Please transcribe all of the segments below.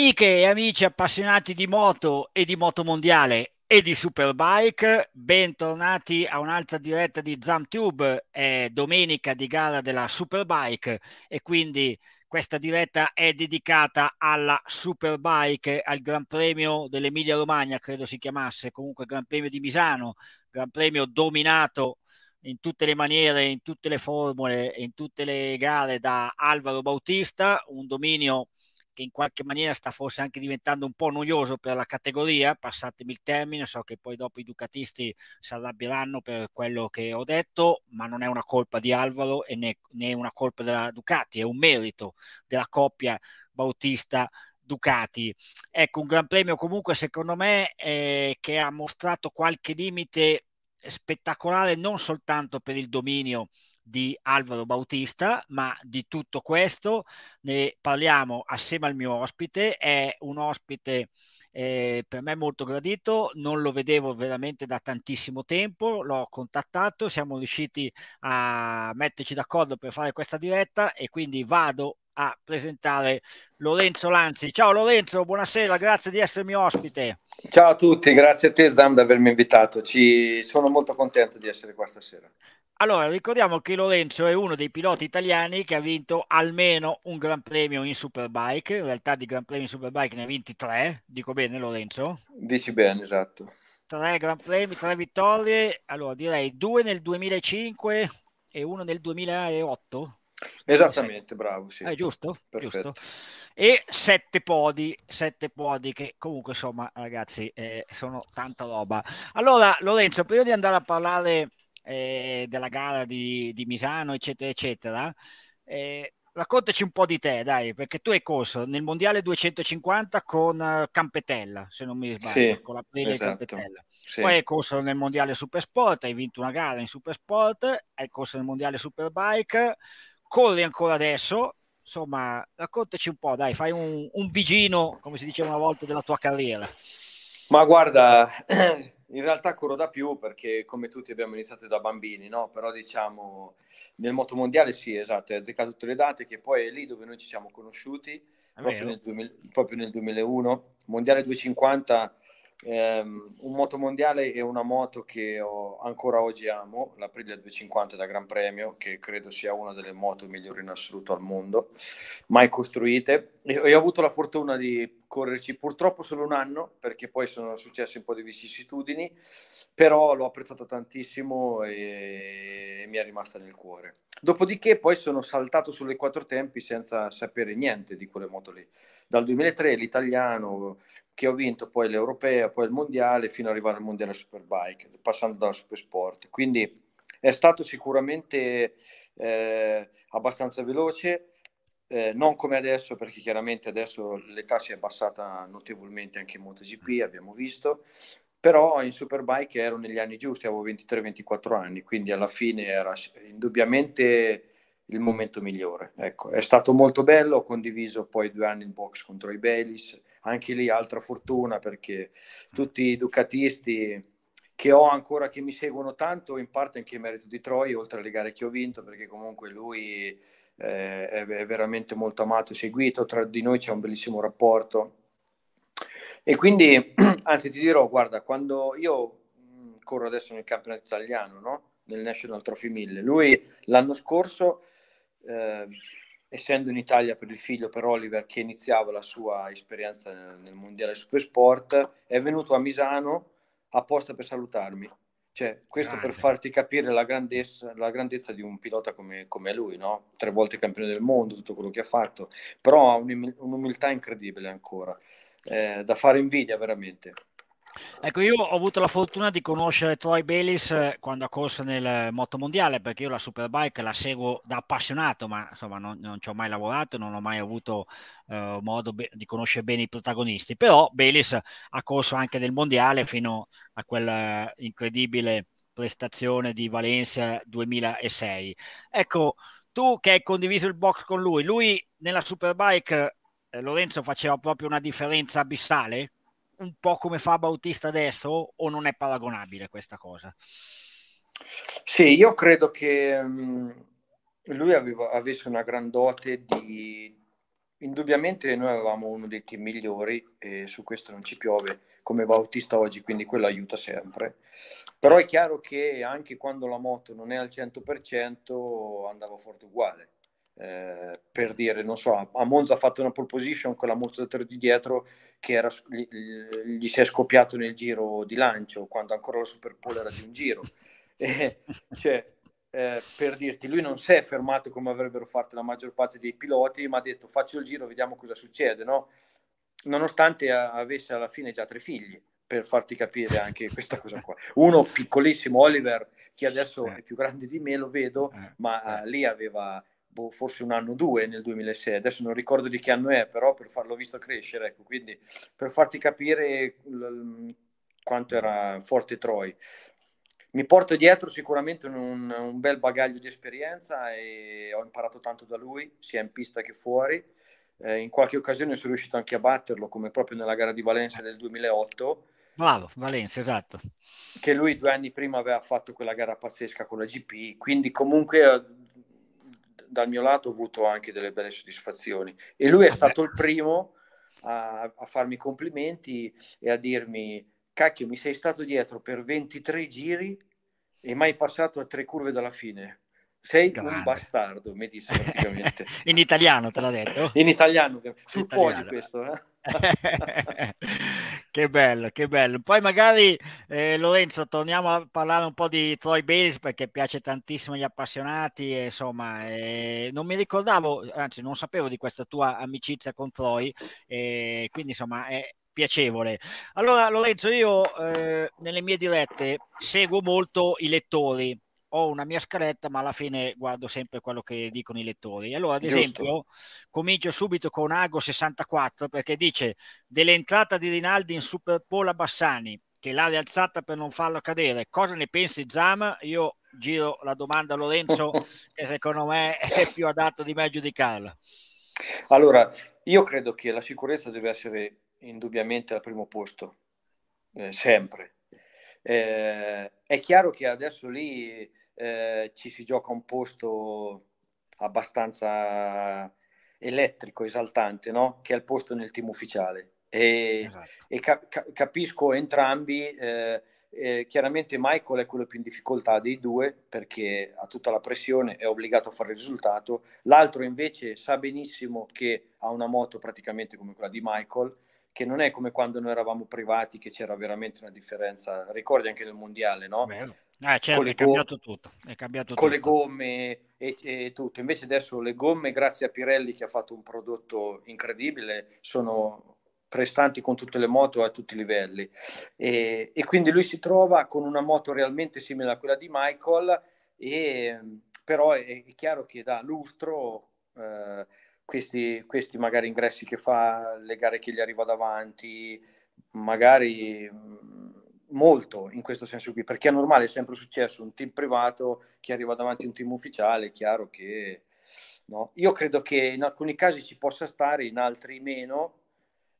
Amiche e amici appassionati di moto e di moto mondiale e di Superbike, bentornati a un'altra diretta di ZamTube, è domenica di gara della Superbike e quindi questa diretta è dedicata alla Superbike, al Gran Premio dell'Emilia Romagna, credo si chiamasse, comunque Gran Premio di Misano, Gran Premio dominato in tutte le maniere, in tutte le formule, in tutte le gare da Alvaro Bautista, un dominio che in qualche maniera sta forse anche diventando un po' noioso per la categoria, passatemi il termine, so che poi dopo i ducatisti si arrabbieranno per quello che ho detto, ma non è una colpa di Alvaro e né, né una colpa della Ducati, è un merito della coppia Bautista. Ducati. Ecco, un gran premio comunque secondo me eh, che ha mostrato qualche limite spettacolare non soltanto per il dominio di Alvaro Bautista, ma di tutto questo ne parliamo assieme al mio ospite, è un ospite eh, per me molto gradito, non lo vedevo veramente da tantissimo tempo, l'ho contattato, siamo riusciti a metterci d'accordo per fare questa diretta e quindi vado a presentare Lorenzo Lanzi. Ciao Lorenzo, buonasera, grazie di essermi ospite. Ciao a tutti, grazie a te Zam di avermi invitato, Ci... sono molto contento di essere qua stasera. Allora, ricordiamo che Lorenzo è uno dei piloti italiani che ha vinto almeno un Gran Premio in Superbike, in realtà di Gran Premi in Superbike ne ha vinti tre, dico bene Lorenzo? Dici bene, esatto. Tre Gran Premi, tre vittorie, allora direi due nel 2005 e uno nel 2008. Esattamente, bravo. Sì. Eh, giusto? giusto? E sette podi, sette podi che comunque insomma ragazzi eh, sono tanta roba. Allora Lorenzo, prima di andare a parlare eh, della gara di, di, Misano, eccetera, eccetera, eh, raccontaci un po' di te, dai, perché tu hai corso nel Mondiale 250 con eh, Campetella, se non mi sbaglio, sì, con la prima esatto, Campetella. Sì. Poi hai corso nel Mondiale Supersport, hai vinto una gara in Supersport, hai corso nel Mondiale Superbike corri ancora adesso, insomma, raccontaci un po', dai, fai un, un bigino, come si diceva una volta, della tua carriera. Ma guarda, in realtà corro da più perché come tutti abbiamo iniziato da bambini, no? Però diciamo nel moto mondiale sì, esatto, hai azzeccato tutte le date che poi è lì dove noi ci siamo conosciuti, proprio nel, 2000, proprio nel, 2001, mondiale 250 ehm, un moto mondiale e una moto che ho, ancora oggi amo, l'Aprilia 250 da Gran Premio, che credo sia una delle moto migliori in assoluto al mondo, mai costruite. E, e ho avuto la fortuna di correrci purtroppo solo un anno, perché poi sono successe un po' di vicissitudini, però l'ho apprezzato tantissimo e, e mi è rimasta nel cuore. Dopodiché poi sono saltato sulle quattro tempi senza sapere niente di quelle moto lì. Dal 2003 l'italiano, che ho vinto poi l'Europea, poi il Mondiale, fino ad arrivare al Mondiale Superbike, passando dalla Supersport. Quindi è stato sicuramente eh, abbastanza veloce, eh, non come adesso, perché chiaramente adesso l'età si è abbassata notevolmente anche in MotoGP, abbiamo visto, però in Superbike ero negli anni giusti, avevo 23-24 anni, quindi alla fine era indubbiamente il momento migliore. Ecco, è stato molto bello, ho condiviso poi due anni in box contro i Baylis, anche lì altra fortuna perché tutti i ducatisti che ho ancora che mi seguono tanto, in parte anche in merito di Troy, oltre alle gare che ho vinto, perché comunque lui eh, è, veramente molto amato e seguito, tra di noi c'è un bellissimo rapporto. E quindi, anzi ti dirò, guarda, quando io mm, corro adesso nel campionato italiano, no? nel National Trophy 1000, lui l'anno scorso... Eh, essendo in Italia per il figlio, per Oliver, che iniziava la sua esperienza nel, nel mondiale sport, è venuto a Misano apposta per salutarmi. Cioè, questo Grande. per ah, farti capire la grandezza, la grandezza di un pilota come, come lui, no? tre volte campione del mondo, tutto quello che ha fatto, però ha un'umiltà incredibile ancora, eh, da fare invidia veramente. Ecco, io ho avuto la fortuna di conoscere Troy Bayliss eh, quando ha corso nel eh, moto mondiale, perché io la Superbike la seguo da appassionato, ma insomma non, non ci ho mai lavorato, non ho mai avuto eh, modo be- di conoscere bene i protagonisti. Però Bayliss ha corso anche nel mondiale fino a quella incredibile prestazione di Valencia 2006. Ecco, tu che hai condiviso il box con lui, lui nella Superbike, eh, Lorenzo faceva proprio una differenza abissale un po' come fa Bautista adesso o non è paragonabile questa cosa? Sì, io credo che lui aveva, avesse una gran dote di... Indubbiamente noi avevamo uno dei team migliori e su questo non ci piove come Bautista oggi, quindi quello aiuta sempre. Però è chiaro che anche quando la moto non è al 100% andava forte uguale eh, per dire, non so, a Monza ha fatto una pole position con la mostratore di dietro che era, gli, gli, si è scoppiato nel giro di lancio quando ancora la Super Pole era di un giro. E, eh, cioè, eh, per dirti, lui non si è fermato come avrebbero fatto la maggior parte dei piloti, ma ha detto faccio il giro, vediamo cosa succede, no? Nonostante avesse alla fine già tre figli, per farti capire anche questa cosa qua. Uno piccolissimo, Oliver, che adesso eh. è più grande di me, lo vedo, eh, ma lì aveva boh, forse un anno o due nel 2006, adesso non ricordo di che anno è, però per farlo visto crescere, ecco, quindi per farti capire l- quanto era forte Troy. Mi porto dietro sicuramente un, un bel bagaglio di esperienza e ho imparato tanto da lui, sia in pista che fuori. Eh, in qualche occasione sono riuscito anche a batterlo, come proprio nella gara di Valencia del 2008. Bravo, Valencia, esatto. Che lui due anni prima aveva fatto quella gara pazzesca con la GP, quindi comunque eh, dal mio lato ho avuto anche delle belle soddisfazioni e lui è eh stato il primo a, a farmi complimenti e a dirmi cacchio mi sei stato dietro per 23 giri e mai passato a tre curve dalla fine sei Grande. un bastardo, mi disse praticamente. in italiano te l'ha detto? In italiano, sul in podio questo. Eh? che bello, che bello. Poi magari eh, Lorenzo torniamo a parlare un po' di Troy Bales perché piace tantissimo agli appassionati e, insomma eh, non mi ricordavo, anzi non sapevo di questa tua amicizia con Troy, eh, quindi insomma è piacevole. Allora Lorenzo io eh, nelle mie dirette seguo molto i lettori ho una mia scaletta, ma alla fine guardo sempre quello che dicono i lettori. Allora, ad Giusto. esempio, comincio subito con Ago 64 perché dice dell'entrata di Rinaldi in Superpola Bassani che l'ha rialzata per non farlo cadere. Cosa ne pensi Zam? Io giro la domanda a Lorenzo che secondo me è più adatto di me a giudicarla. Allora, io credo che la sicurezza deve essere indubbiamente al primo posto, eh, sempre. Eh, è chiaro che adesso lì eh, ci si gioca un posto abbastanza elettrico, esaltante, no? che è il posto nel team ufficiale. E, esatto. e cap- capisco entrambi, eh, eh, chiaramente Michael è quello più in difficoltà dei due perché ha tutta la pressione, è obbligato a fare il risultato, l'altro invece sa benissimo che ha una moto praticamente come quella di Michael, che non è come quando noi eravamo privati che c'era veramente una differenza, ricordi anche nel mondiale, no? Meno Ah, certo, è cambiato gomme, tutto. È cambiato con le gomme e, e, tutto. Invece adesso le gomme, grazie a Pirelli che ha fatto un prodotto incredibile, sono prestanti con tutte le moto a tutti i livelli. E, e quindi lui si trova con una moto realmente simile a quella di Michael, e, però è, è chiaro che da lustro eh, questi, questi magari ingressi che fa, le gare che gli arriva davanti, magari mm, molto in questo senso qui, perché è normale, è sempre successo un team privato che arriva davanti a un team ufficiale, è chiaro che no. Io credo che in alcuni casi ci possa stare, in altri meno,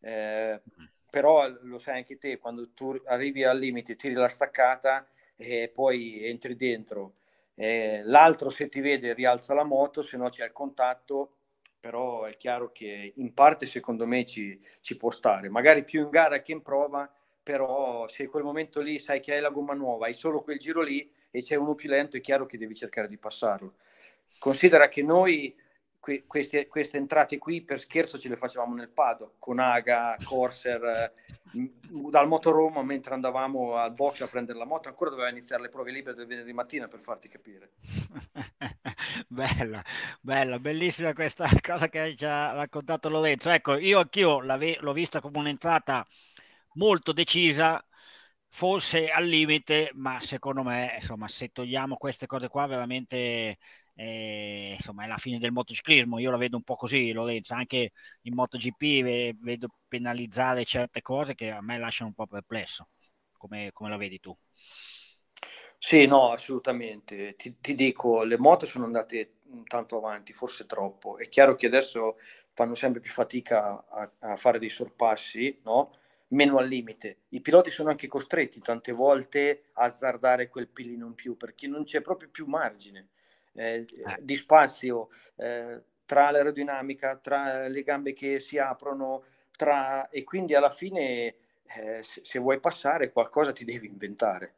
eh, mm-hmm. però lo sai anche te, quando tu arrivi al limite, tiri la staccata e poi entri dentro. Eh, l'altro se ti vede rialza la moto, se no c'è il contatto, però è chiaro che in parte secondo me ci, ci può stare, magari più in gara che in prova, però se in quel momento lì sai che hai la gomma nuova, hai solo quel giro lì e c'è uno più lento, è chiaro che devi cercare di passarlo. Considera che noi que- queste, queste, entrate qui per scherzo ce le facevamo nel paddock, con Aga, Corsair, eh, m- dal moto mentre andavamo al box a prendere la moto, ancora doveva iniziare le prove libere del venerdì mattina per farti capire. bella, bella, bellissima questa cosa che ci ha raccontato Lorenzo. Ecco, io anch'io l'ho vista come un'entrata molto decisa, forse al limite, ma secondo me, insomma, se togliamo queste cose qua, veramente eh, insomma, è la fine del motociclismo. Io la vedo un po' così, Lorenzo. Anche in MotoGP vedo penalizzare certe cose che a me lasciano un po' perplesso. Come, come la vedi tu? Sì, no, assolutamente. Ti, ti, dico, le moto sono andate tanto avanti, forse troppo. È chiaro che adesso fanno sempre più fatica a, a fare dei sorpassi, no? meno al limite. I piloti sono anche costretti tante volte a azzardare quel pillino in più perché non c'è proprio più margine eh, eh, di spazio eh, tra l'aerodinamica, tra le gambe che si aprono, tra... e quindi alla fine eh, se, se vuoi passare qualcosa ti devi inventare.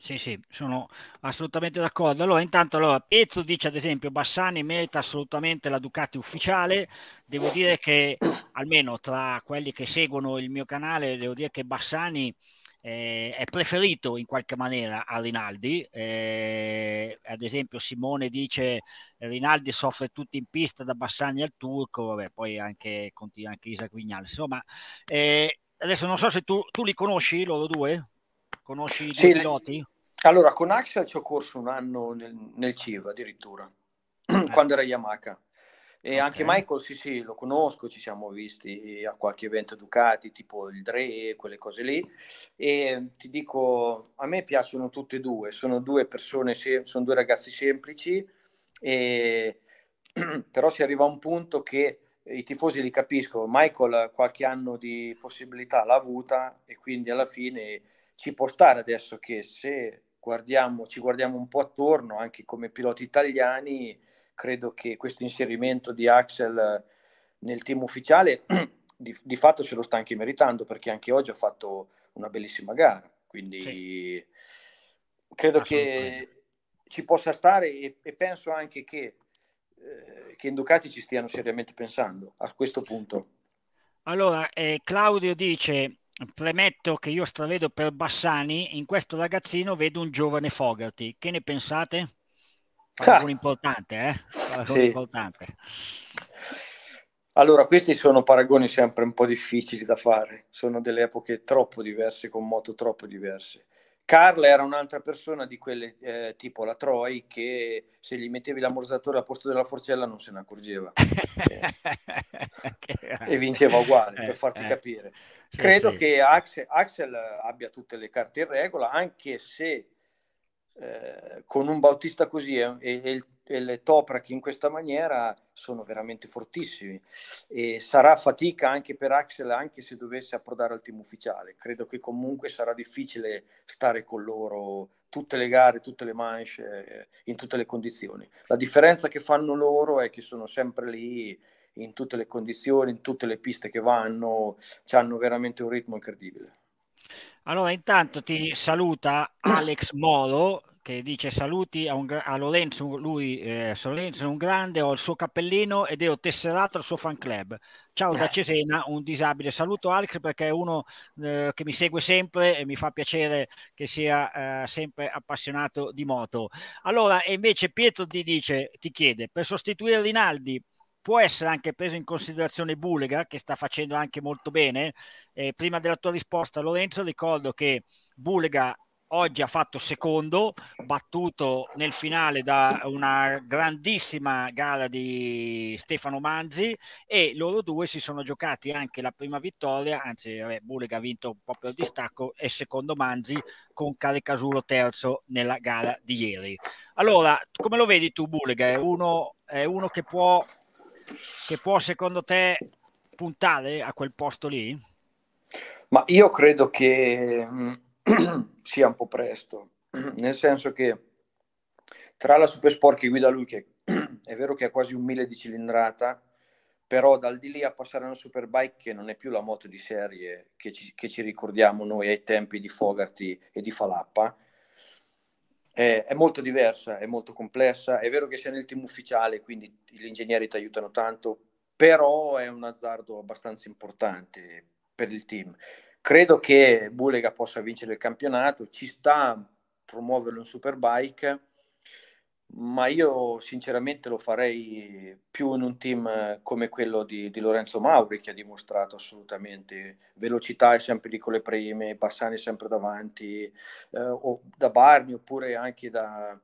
Sì, sì, sono assolutamente d'accordo. Allora, intanto, allora, Pezzo dice ad esempio Bassani merita assolutamente la Ducati ufficiale. Devo dire che, almeno tra quelli che seguono il mio canale, devo dire che Bassani eh, è preferito in qualche maniera a Rinaldi. Eh, ad esempio, Simone dice Rinaldi soffre tutti in pista da Bassani al turco, vabbè, poi anche, continua anche Isa Guignale. Insomma, eh, adesso non so se tu, tu li conosci loro due. Conosci sì, i piloti? Allora, con Axel ci ho corso un anno nel, nel CIV addirittura, eh. quando era Yamaha. E okay. anche Michael, sì, sì, lo conosco, ci siamo visti a qualche evento Ducati, tipo il Dre, quelle cose lì. E ti dico, a me piacciono tutte e due, sono due persone, sono due ragazzi semplici, e... però si arriva a un punto che i tifosi li capiscono. Michael qualche anno di possibilità l'ha avuta e quindi alla fine ci può stare adesso che se guardiamo, ci guardiamo un po' attorno, anche come piloti italiani, credo che questo inserimento di Axel eh, nel team ufficiale di, di, fatto se lo sta anche meritando perché anche oggi ha fatto una bellissima gara, quindi sì. credo che ci possa stare e, e penso anche che, eh, che in Ducati ci stiano seriamente pensando a questo punto. Allora, eh, Claudio dice, premetto che io stravedo per Bassani, in questo ragazzino vedo un giovane Fogarty. Che ne pensate? Paragone ah. importante, eh? Paragone sì. importante. Allora, questi sono paragoni sempre un po' difficili da fare, sono delle epoche troppo diverse, con moto troppo diverse. Carla era un'altra persona di quelle eh, tipo la Troy che se gli mettevi l'ammortizzatore al posto della forcella non se ne accorgeva e vinceva uguale per eh, farti eh. capire. Credo che Axel, Axel abbia tutte le carte in regola anche se eh, con un Bautista così e, e, e le Toprak in questa maniera sono veramente fortissimi e sarà fatica anche per Axel anche se dovesse approdare al team ufficiale. Credo che comunque sarà difficile stare con loro tutte le gare, tutte le manche, eh, in tutte le condizioni. La differenza che fanno loro è che sono sempre lì in tutte le condizioni, in tutte le piste che vanno, hanno veramente un ritmo incredibile. Allora, intanto ti saluta Alex Molo, che dice saluti a, un, a Lorenzo, lui eh, Lorenzo un grande, ho il suo cappellino ed ho tesserato il suo fan club. Ciao da eh. Cesena, un disabile. Saluto Alex perché è uno eh, che mi segue sempre e mi fa piacere che sia eh, sempre appassionato di moto. Allora, e invece Pietro ti dice, ti chiede, per sostituire Rinaldi può essere anche preso in considerazione Bulega che sta facendo anche molto bene. Eh, prima della tua risposta Lorenzo ricordo che Bulega oggi ha fatto secondo, battuto nel finale da una grandissima gara di Stefano Manzi e loro due si sono giocati anche la prima vittoria, anzi Bulega ha vinto proprio il distacco e secondo Manzi con Carecasuro terzo nella gara di ieri. Allora, come lo vedi tu Bulega? È uno, è uno che, può, che può secondo te puntare a quel posto lì? Ma io credo che mm, sia un po' presto, nel senso che tra la Supersport che guida lui, che è vero che ha quasi un mille di cilindrata, però dal di lì a passare a una Superbike che non è più la moto di serie che ci, che ci ricordiamo noi ai tempi di Fogarty e di Falappa, è, è, molto diversa, è molto complessa, è vero che sei nel team ufficiale, quindi gli ingegneri ti aiutano tanto, però è un azzardo abbastanza importante per il team. Credo che Bulega possa vincere il campionato, ci sta a promuoverlo in Superbike, ma io sinceramente lo farei più in un team eh, come quello di, di Lorenzo Mauri che ha dimostrato assolutamente velocità e sempre lì con le prime, Bassani sempre davanti, eh, o da Barni oppure anche da,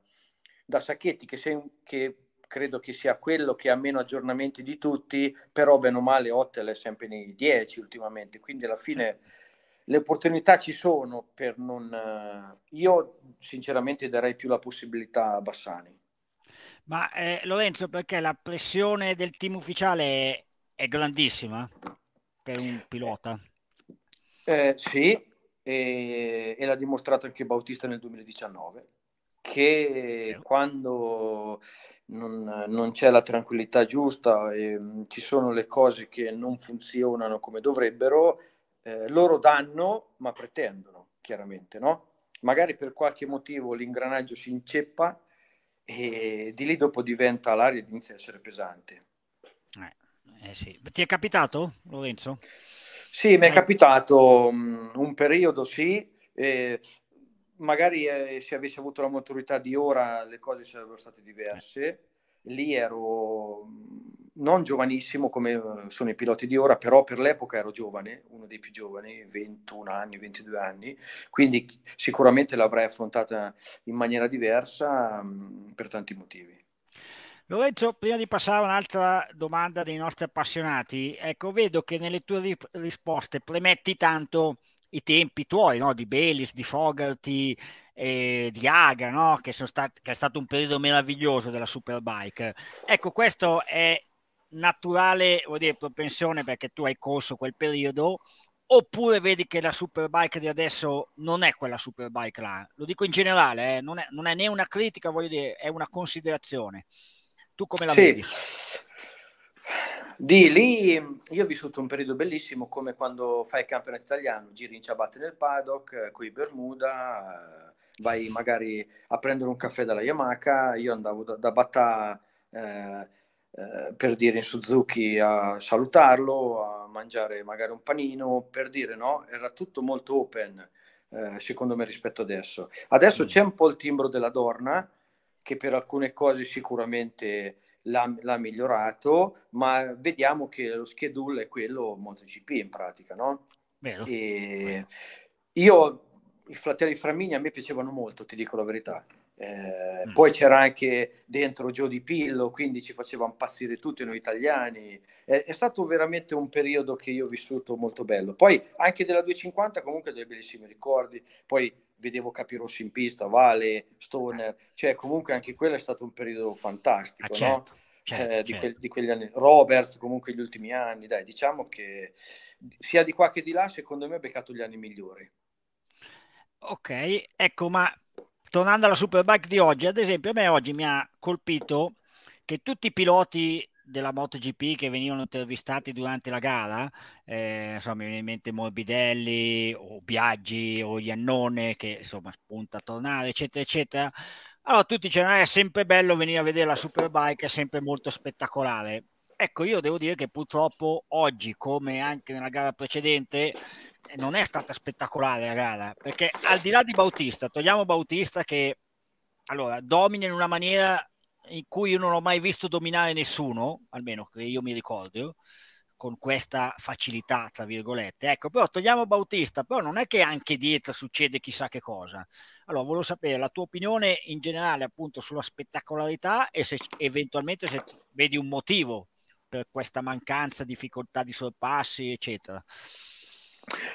da Sacchetti che, se, che credo che sia quello che ha meno aggiornamenti di tutti, però bene o male Hotel è sempre nei 10 ultimamente, quindi alla fine le opportunità ci sono per non... Eh, io sinceramente darei più la possibilità a Bassani. Ma eh, Lorenzo, perché la pressione del team ufficiale è, è grandissima per un pilota? Eh, sì, e, e l'ha dimostrato anche Bautista nel 2019, che quando non, non, c'è la tranquillità giusta e ehm, ci sono le cose che non funzionano come dovrebbero, eh, loro danno, ma pretendono, chiaramente, no? Magari per qualche motivo l'ingranaggio si inceppa e di lì dopo diventa l'aria e inizia a essere pesante. Eh, eh sì. Ti è capitato, Lorenzo? Sì, mi è eh. capitato um, un periodo, sì. Eh, magari eh, se avessi avuto la maturità di ora le cose sarebbero state diverse. Eh. Lì ero mm, non giovanissimo come eh, sono i piloti di ora, però per l'epoca ero giovane, uno dei più giovani, 21 anni, 22 anni, quindi sicuramente l'avrei affrontata in maniera diversa mm, per tanti motivi. Lorenzo, prima di passare a un'altra domanda dei nostri appassionati, ecco, vedo che nelle tue ri- risposte premetti tanto i tempi tuoi, no? di Belis, di Fogarty, eh, di Aga, no? che, stat- che, è stato un periodo meraviglioso della Superbike. Ecco, questo è naturale dire, propensione perché tu hai corso quel periodo, oppure vedi che la superbike di adesso non è quella superbike là. Lo dico in generale, eh, non, è, non, è, né una critica, voglio dire, è una considerazione. Tu come la sì. vedi? Di lì io ho vissuto un periodo bellissimo come quando fai il campionato italiano, giri in ciabatte nel paddock, eh, con i Bermuda, eh, vai magari a prendere un caffè dalla Yamaha, io andavo da, da Battà eh, eh, per dire in Suzuki a salutarlo, a mangiare magari un panino, per dire no, era tutto molto open eh, secondo me rispetto adesso. Adesso mm. c'è un po' il timbro della donna che per alcune cose sicuramente l'ha, l'ha migliorato, ma vediamo che lo schedule è quello MotoGP in pratica, no? Vero. E... Vero. Io i fratelli Framini a me piacevano molto, ti dico la verità. Eh, mm. Poi c'era anche dentro Gio Di Pillo, quindi ci faceva impazzire tutti noi italiani. È, è, stato veramente un periodo che io ho vissuto molto bello. Poi anche della 250 comunque dei bellissimi ricordi. Poi vedevo Capirossi in pista, Vale, Stoner, cioè comunque anche quello è stato un periodo fantastico, ah, certo, no? certo, certo eh, certo. Di, que- di, quegli anni, Roberts comunque gli ultimi anni, dai, diciamo che sia di qua che di là, secondo me ha beccato gli anni migliori. Ok, ecco, ma tornando alla Superbike di oggi, ad esempio, a me oggi mi ha colpito che tutti i piloti della MotoGP che venivano intervistati durante la gara, eh, insomma, mi viene in mente Morbidelli o Biaggi o Iannone che insomma spunta a tornare, eccetera, eccetera. Allora tutti dicevano eh, è sempre bello venire a vedere la Superbike, è sempre molto spettacolare. Ecco, io devo dire che purtroppo oggi, come anche nella gara precedente, eh, non è stata spettacolare la gara, perché al di là di Bautista, togliamo Bautista che allora, domina in una maniera in cui io non ho mai visto dominare nessuno, almeno che io mi ricordo, con questa facilità, tra virgolette. Ecco, però togliamo Bautista, però non è che anche dietro succede chissà che cosa. Allora, volevo sapere la tua opinione in generale appunto sulla spettacolarità e se eventualmente se vedi un motivo per questa mancanza, difficoltà di sorpassi, eccetera.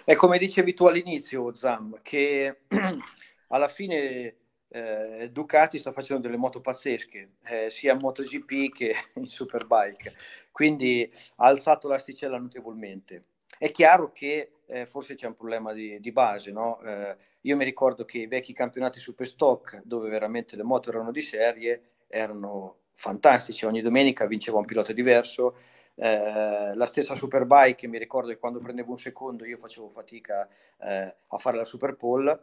È come dicevi tu all'inizio, Zam, che alla fine eh, Ducati sta facendo delle moto pazzesche, eh, sia in MotoGP che in Superbike, quindi ha alzato l'asticella notevolmente. È chiaro che eh, forse c'è un problema di, di base, no? Eh, io mi ricordo che i vecchi campionati Superstock, dove veramente le moto erano di serie, erano fantastici, ogni domenica vinceva un pilota diverso, eh, la stessa Superbike, mi ricordo che quando prendevo un secondo io facevo fatica eh, a fare la Super Pole,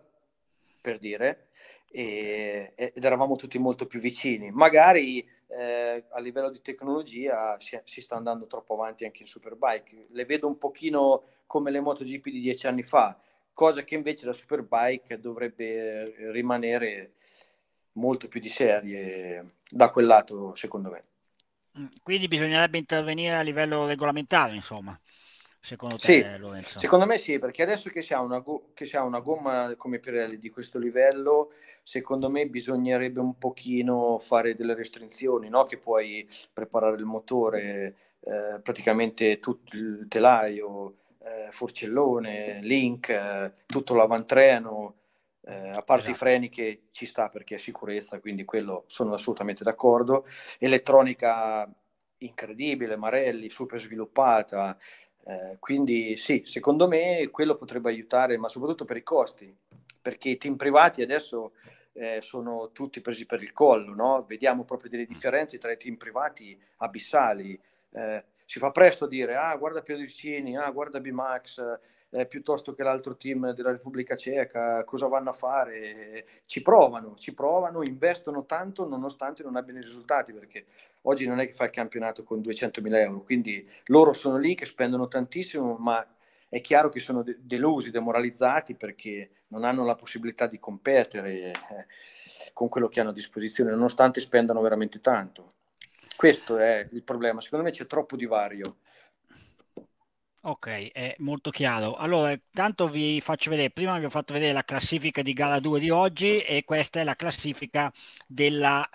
per dire, e, ed eravamo tutti molto più vicini. Magari eh, a livello di tecnologia si, si, sta andando troppo avanti anche in Superbike, le vedo un pochino come le MotoGP di dieci anni fa, cosa che invece la Superbike dovrebbe rimanere molto più di serie da quel lato, secondo me. Quindi bisognerebbe intervenire a livello regolamentare, insomma. Secondo te, sì, Lorenzo? Secondo me sì, perché adesso che si, ha una, go- si ha una gomma come Pirelli di questo livello, secondo me bisognerebbe un pochino fare delle restrizioni, no? che puoi preparare il motore, eh, praticamente tutto il telaio, eh, forcellone, link, eh, tutto l'avantreno, eh, a parte esatto. i freni che ci sta perché è sicurezza, quindi quello sono assolutamente d'accordo. Elettronica incredibile, Marelli, super sviluppata. Eh, quindi sì, secondo me quello potrebbe aiutare, ma soprattutto per i costi, perché i team privati adesso eh, sono tutti presi per il collo, no? vediamo proprio delle mm. differenze tra i team privati abissali. Eh, si fa presto a dire, ah guarda Piodicini, ah guarda Bimax, eh, piuttosto che l'altro team della Repubblica Ceca, cosa vanno a fare? Ci provano, ci provano, investono tanto nonostante non abbiano i risultati, perché oggi non è che fa il campionato con 200.000 euro, quindi loro sono lì che spendono tantissimo, ma è chiaro che sono de- delusi, demoralizzati perché non hanno la possibilità di competere eh, con quello che hanno a disposizione, nonostante spendano veramente tanto. Questo è il problema, secondo me c'è troppo divario Ok, è molto chiaro. Allora, intanto vi faccio vedere, prima vi ho fatto vedere la classifica di gara 2 di oggi e questa è la classifica della,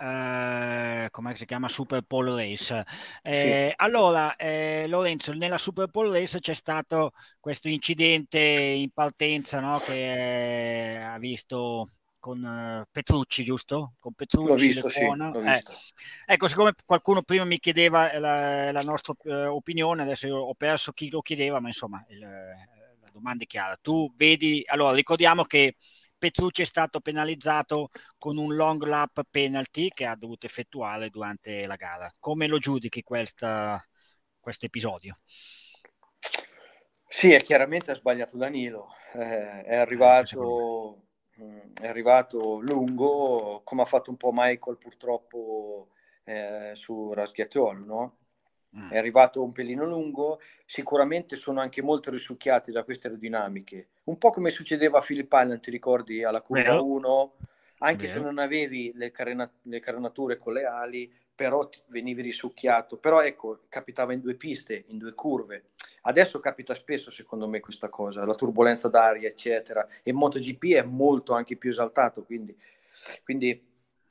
eh, come si chiama, Super Bowl Race. Eh, sì. Allora, eh, Lorenzo, nella Super Bowl Race c'è stato questo incidente in partenza no, che eh, ha visto con eh, Petrucci, giusto? Con Petrucci, l'ho visto, sì, l'ho eh. visto. Eh. Ecco, siccome qualcuno prima mi chiedeva la, la nostra eh, opinione, adesso io ho perso chi lo chiedeva, ma insomma, il, eh, la domanda è chiara. Tu vedi, allora ricordiamo che Petrucci è stato penalizzato con un long lap penalty che ha dovuto effettuare durante la gara. Come lo giudichi questo episodio? Sì, è chiaramente sbagliato Danilo, eh, è ah, arrivato Mm, è arrivato lungo, come ha fatto un po' Michael purtroppo eh, su Rasghiatolo, no? Mm. È arrivato un pelino lungo, sicuramente sono anche molto risucchiati da queste aerodinamiche, un po' come succedeva a Philip Island, ti ricordi, alla curva 1, anche Vero. se non avevi le, carena- le carenature con le ali, però venivi risucchiato. Però ecco, capitava in due piste, in due curve. Adesso capita spesso, secondo me, questa cosa, la turbolenza d'aria, eccetera. E MotoGP è molto anche più esaltato, quindi, quindi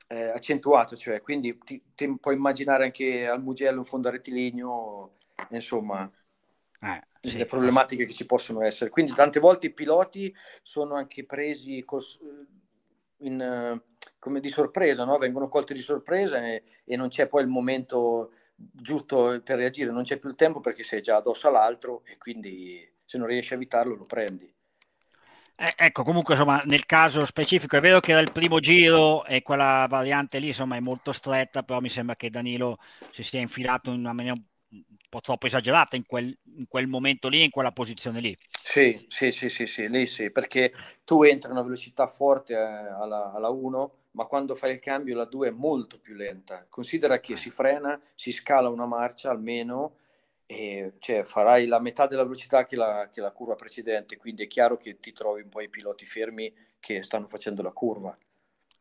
eh, accentuato, cioè, quindi ti, ti, puoi immaginare anche al Mugello in fondo a rettilineo, insomma, eh, sì, le problematiche sì. che ci possono essere. Quindi tante volte i piloti sono anche presi... Col, in, eh, come di sorpresa, no? vengono colti di sorpresa e, e, non c'è poi il momento giusto per reagire, non c'è più il tempo perché sei già addosso all'altro e quindi se non riesci a evitarlo lo prendi. Eh, ecco, comunque insomma, nel caso specifico è vero che era il primo giro e quella variante lì insomma è molto stretta, però mi sembra che Danilo si sia infilato in una maniera un po' troppo esagerata in quel, in quel, momento lì, in quella posizione lì. Sì, sì, sì, sì, sì, lì sì, perché tu entri a una velocità forte eh, alla, alla 1, ma quando fai il cambio la 2 è molto più lenta. Considera che si frena, si scala una marcia almeno, e, cioè, farai la metà della velocità che la, che la curva precedente, quindi è chiaro che ti trovi un po' i piloti fermi che stanno facendo la curva.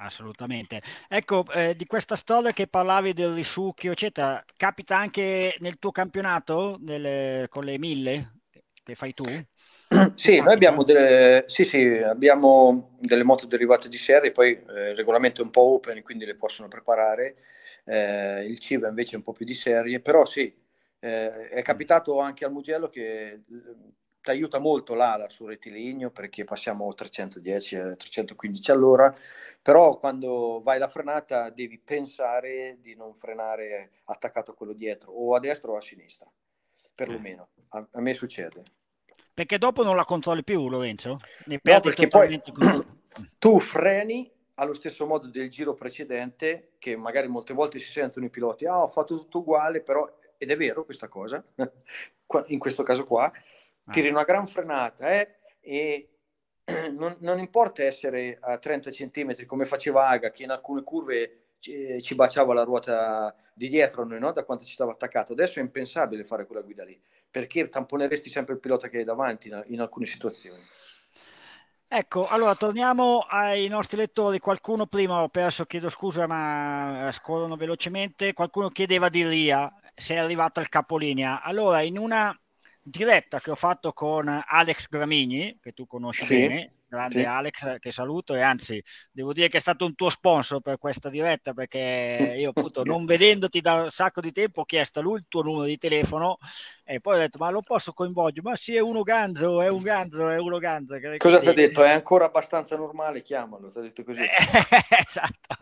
Assolutamente. Ecco, eh, di questa storia che parlavi del risucchio, eccetera, capita anche nel tuo campionato nel, con le mille che fai tu? Sì, noi abbiamo delle, sì, sì, abbiamo delle moto derivate di serie, poi eh, il regolamento è un po' open, quindi le possono preparare, eh, il CIVA invece è un po' più di serie, però sì, eh, è capitato anche al Mugello che ti aiuta molto l'ala sul rettilineo perché passiamo 310 315 eh, all'ora, però quando vai la frenata devi pensare di non frenare attaccato a quello dietro o a destra o a sinistra, perlomeno. A, a me succede. Perché dopo non la controlli più, Lorenzo? Ne no, perché poi tu freni allo stesso modo del giro precedente, che magari molte volte si sentono i piloti, ah ho fatto tutto uguale, però, ed è vero questa cosa, in questo caso qua, tiri ah. una gran frenata eh, e non, non, importa essere a 30 cm come faceva Aga che in alcune curve ci, ci baciava la ruota di dietro a noi no? da quanto ci stava attaccato adesso è impensabile fare quella guida lì perché tamponeresti sempre il pilota che è davanti in, in alcune situazioni Ecco, allora torniamo ai nostri lettori. Qualcuno prima ho perso, chiedo scusa, ma eh, scorrono velocemente. Qualcuno chiedeva di Ria se è arrivato al capolinea. Allora, in una diretta che ho fatto con Alex Gramigni, che tu conosci sì. bene, grande sì. Alex che saluto e anzi devo dire che è stato un tuo sponsor per questa diretta perché io appunto non vedendoti da un sacco di tempo ho chiesto a lui il tuo numero di telefono e poi ho detto, ma lo posso coinvolgere? Ma sì, è uno ganzo, è un ganzo, è uno ganzo. Cosa ti ha detto? È ancora abbastanza normale, chiamalo, ti ha detto così. Eh, esatto,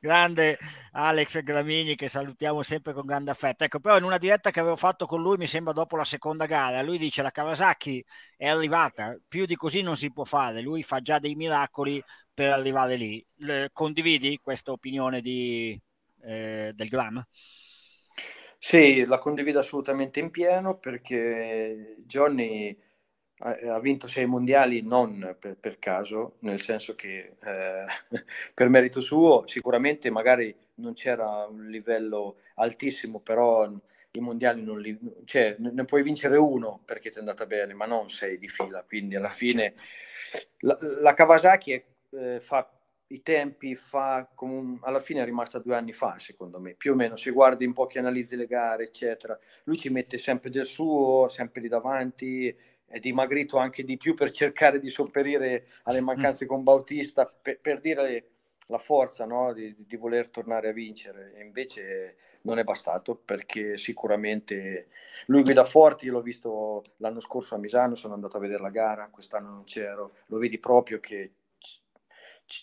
grande Alex Gramini che salutiamo sempre con grande affetto. Ecco, però in una diretta che avevo fatto con lui, mi sembra dopo la seconda gara, lui dice la Kawasaki è arrivata, più di così non si può fare, lui fa già dei miracoli per arrivare lì. Le, condividi questa opinione di, eh, del Gram? Sì, la condivido assolutamente in pieno perché Johnny ha vinto sei mondiali non per, per caso, nel senso che eh, per merito suo sicuramente magari non c'era un livello altissimo, però i mondiali non li, cioè, ne puoi vincere uno perché ti è andata bene, ma non sei di fila, quindi alla fine certo. la, la Kawasaki è, eh, fa i tempi fa, com- alla fine è rimasta due anni fa, secondo me, più o meno, se guardi un po' chi analizzi le gare, eccetera, lui ci mette sempre del suo, sempre lì davanti, è dimagrito anche di più per cercare di sopperire alle mm. mancanze mm. con Bautista, per, per dire la forza no? di, di, voler tornare a vincere, e invece non è bastato perché sicuramente lui guida forti, io l'ho visto l'anno scorso a Misano, sono andato a vedere la gara, quest'anno non c'ero, lo vedi proprio che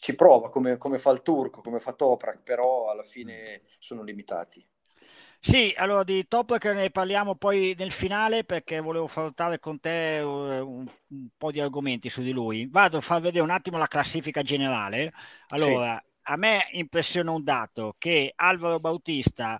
ci prova come, come fa il turco, come fa Toprak, però alla fine sono limitati. Sì, allora di Toprak ne parliamo poi nel finale perché volevo affrontare con te eh, un, un, po' di argomenti su di lui. Vado a far vedere un attimo la classifica generale. Allora, sì. a me impressiona un dato che Alvaro Bautista,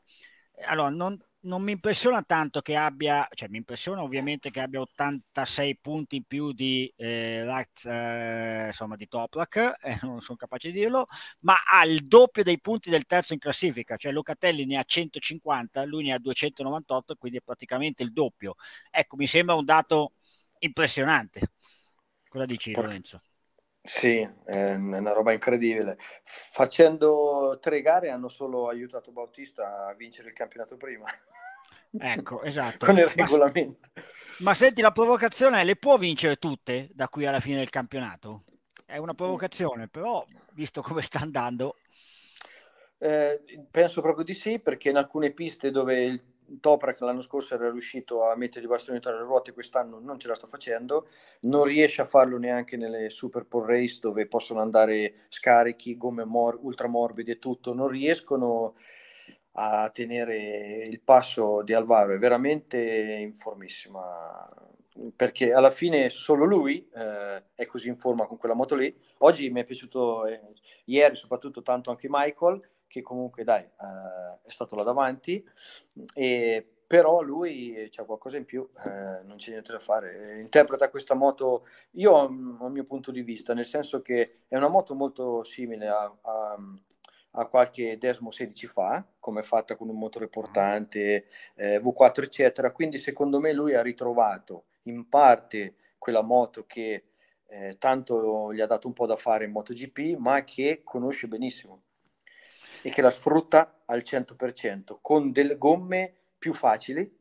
eh, allora non, non mi impressiona tanto che abbia, cioè mi impressiona ovviamente che abbia 86 punti in più di, eh, Lats, eh, insomma, di Toplak, eh, non sono capace di dirlo, ma ha il doppio dei punti del terzo in classifica, cioè Locatelli ne ha 150, lui ne ha 298, quindi è praticamente il doppio. Ecco, mi sembra un dato impressionante. Cosa dici Lorenzo? Sì, è una roba incredibile. Facendo tre gare hanno solo aiutato Bautista a vincere il campionato prima. Ecco, esatto. Con il regolamento. Ma, ma senti, la provocazione è, le può vincere tutte da qui alla fine del campionato? È una provocazione, però visto come sta andando... Eh, penso proprio di sì, perché in alcune piste dove il Toprak l'anno scorso era riuscito a mettere i bastoni tra le ruote, quest'anno non ce la sta facendo, non riesce a farlo neanche nelle Super Pole Race dove possono andare scarichi, gomme mor- ultramorbide e tutto, non riescono a tenere il passo di Alvaro, è veramente in formissima, perché alla fine solo lui eh, è così in forma con quella moto lì. Oggi mi è piaciuto, eh, ieri soprattutto tanto anche Michael, che comunque dai, eh, è stato là davanti, e, però lui c'ha qualcosa in più, eh, non c'è niente da fare. Eh, interpreta questa moto, io ho, ho, mio punto di vista, nel senso che è una moto molto simile a, a, a qualche Desmo 16 fa, come fatta con un motore mm-hmm. portante, eh, V4 eccetera, quindi secondo me lui ha ritrovato in parte quella moto che eh, tanto gli ha dato un po' da fare in MotoGP, ma che conosce benissimo e che la sfrutta al 100% con delle gomme più facili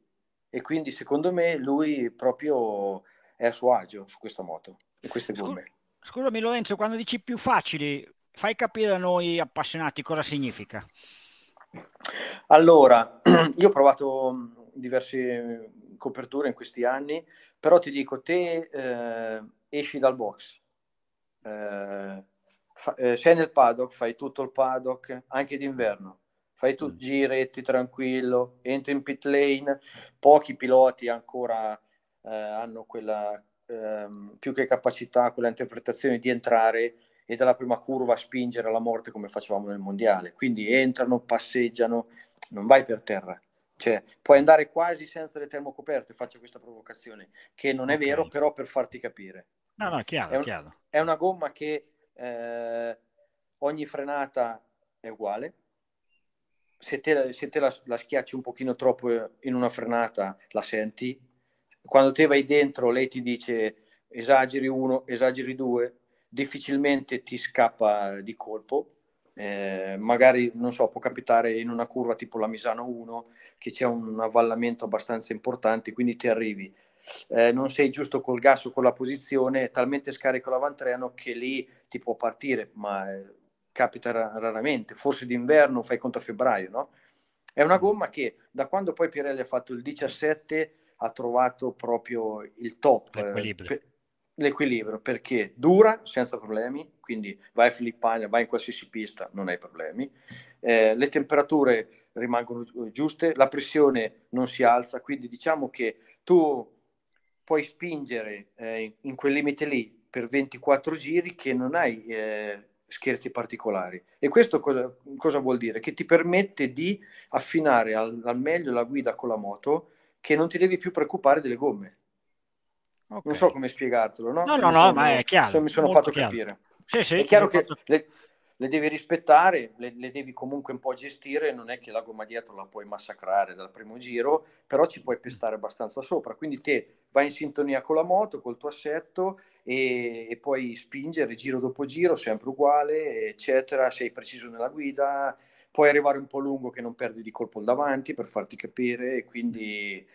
e quindi secondo me lui proprio è a suo agio su questa moto e queste gomme. Scusami Lorenzo, quando dici più facili, fai capire a noi appassionati cosa significa. Allora, io ho provato mm, diverse coperture in questi anni, però ti dico, te eh, esci dal box, eh, eh, sei nel paddock, fai tutto il paddock, anche d'inverno. Fai tu mm. giretti tranquillo, entri in pit lane, pochi piloti ancora eh, hanno quella ehm, più che capacità, quella interpretazione di entrare e dalla prima curva spingere alla morte come facevamo nel mondiale. Quindi entrano, passeggiano, non vai per terra. Cioè, puoi andare quasi senza le termocoperte, faccio questa provocazione, che non è okay. vero, però per farti capire. No, no, chiaro, è, un, chiaro. è una gomma che eh, ogni frenata è uguale. Se te, la, se te la, la, schiacci un pochino troppo in una frenata, la senti. Quando te vai dentro, lei ti dice esageri uno, esageri due, difficilmente ti scappa di colpo. Eh, magari, non so, può capitare in una curva tipo la Misano 1 che c'è un avvallamento abbastanza importante, quindi ti arrivi eh, non sei giusto col gas o con la posizione, talmente scarico l'avantreno che lì ti può partire, ma eh, capita r- raramente, forse d'inverno fai conto a febbraio, no? È una mm. gomma che da quando poi Pirelli ha fatto il 17 ha trovato proprio il top. Eh, l'equilibrio. Per, l'equilibrio perché dura senza problemi, quindi vai a Filippania, vai in qualsiasi pista, non hai problemi. Eh, le temperature rimangono eh, giuste, la pressione non si alza, quindi diciamo che tu puoi spingere eh, in quel limite lì per 24 giri che non hai eh, scherzi particolari. E questo cosa, cosa, vuol dire? Che ti permette di affinare al, al, meglio la guida con la moto che non ti devi più preoccupare delle gomme. Okay. Non so come spiegartelo, no? No, no, no, sono, ma è chiaro. mi sono fatto chiaro. capire. Sì, sì, è chiaro che fatto... le, le devi rispettare, le, le, devi comunque un po' gestire, non è che la gomma dietro la puoi massacrare dal primo giro, però ci puoi pestare abbastanza sopra, quindi te vai in sintonia con la moto, col tuo assetto e, e puoi spingere giro dopo giro, sempre uguale, eccetera, sei preciso nella guida, puoi arrivare un po' lungo che non perdi di colpo il davanti per farti capire, e quindi...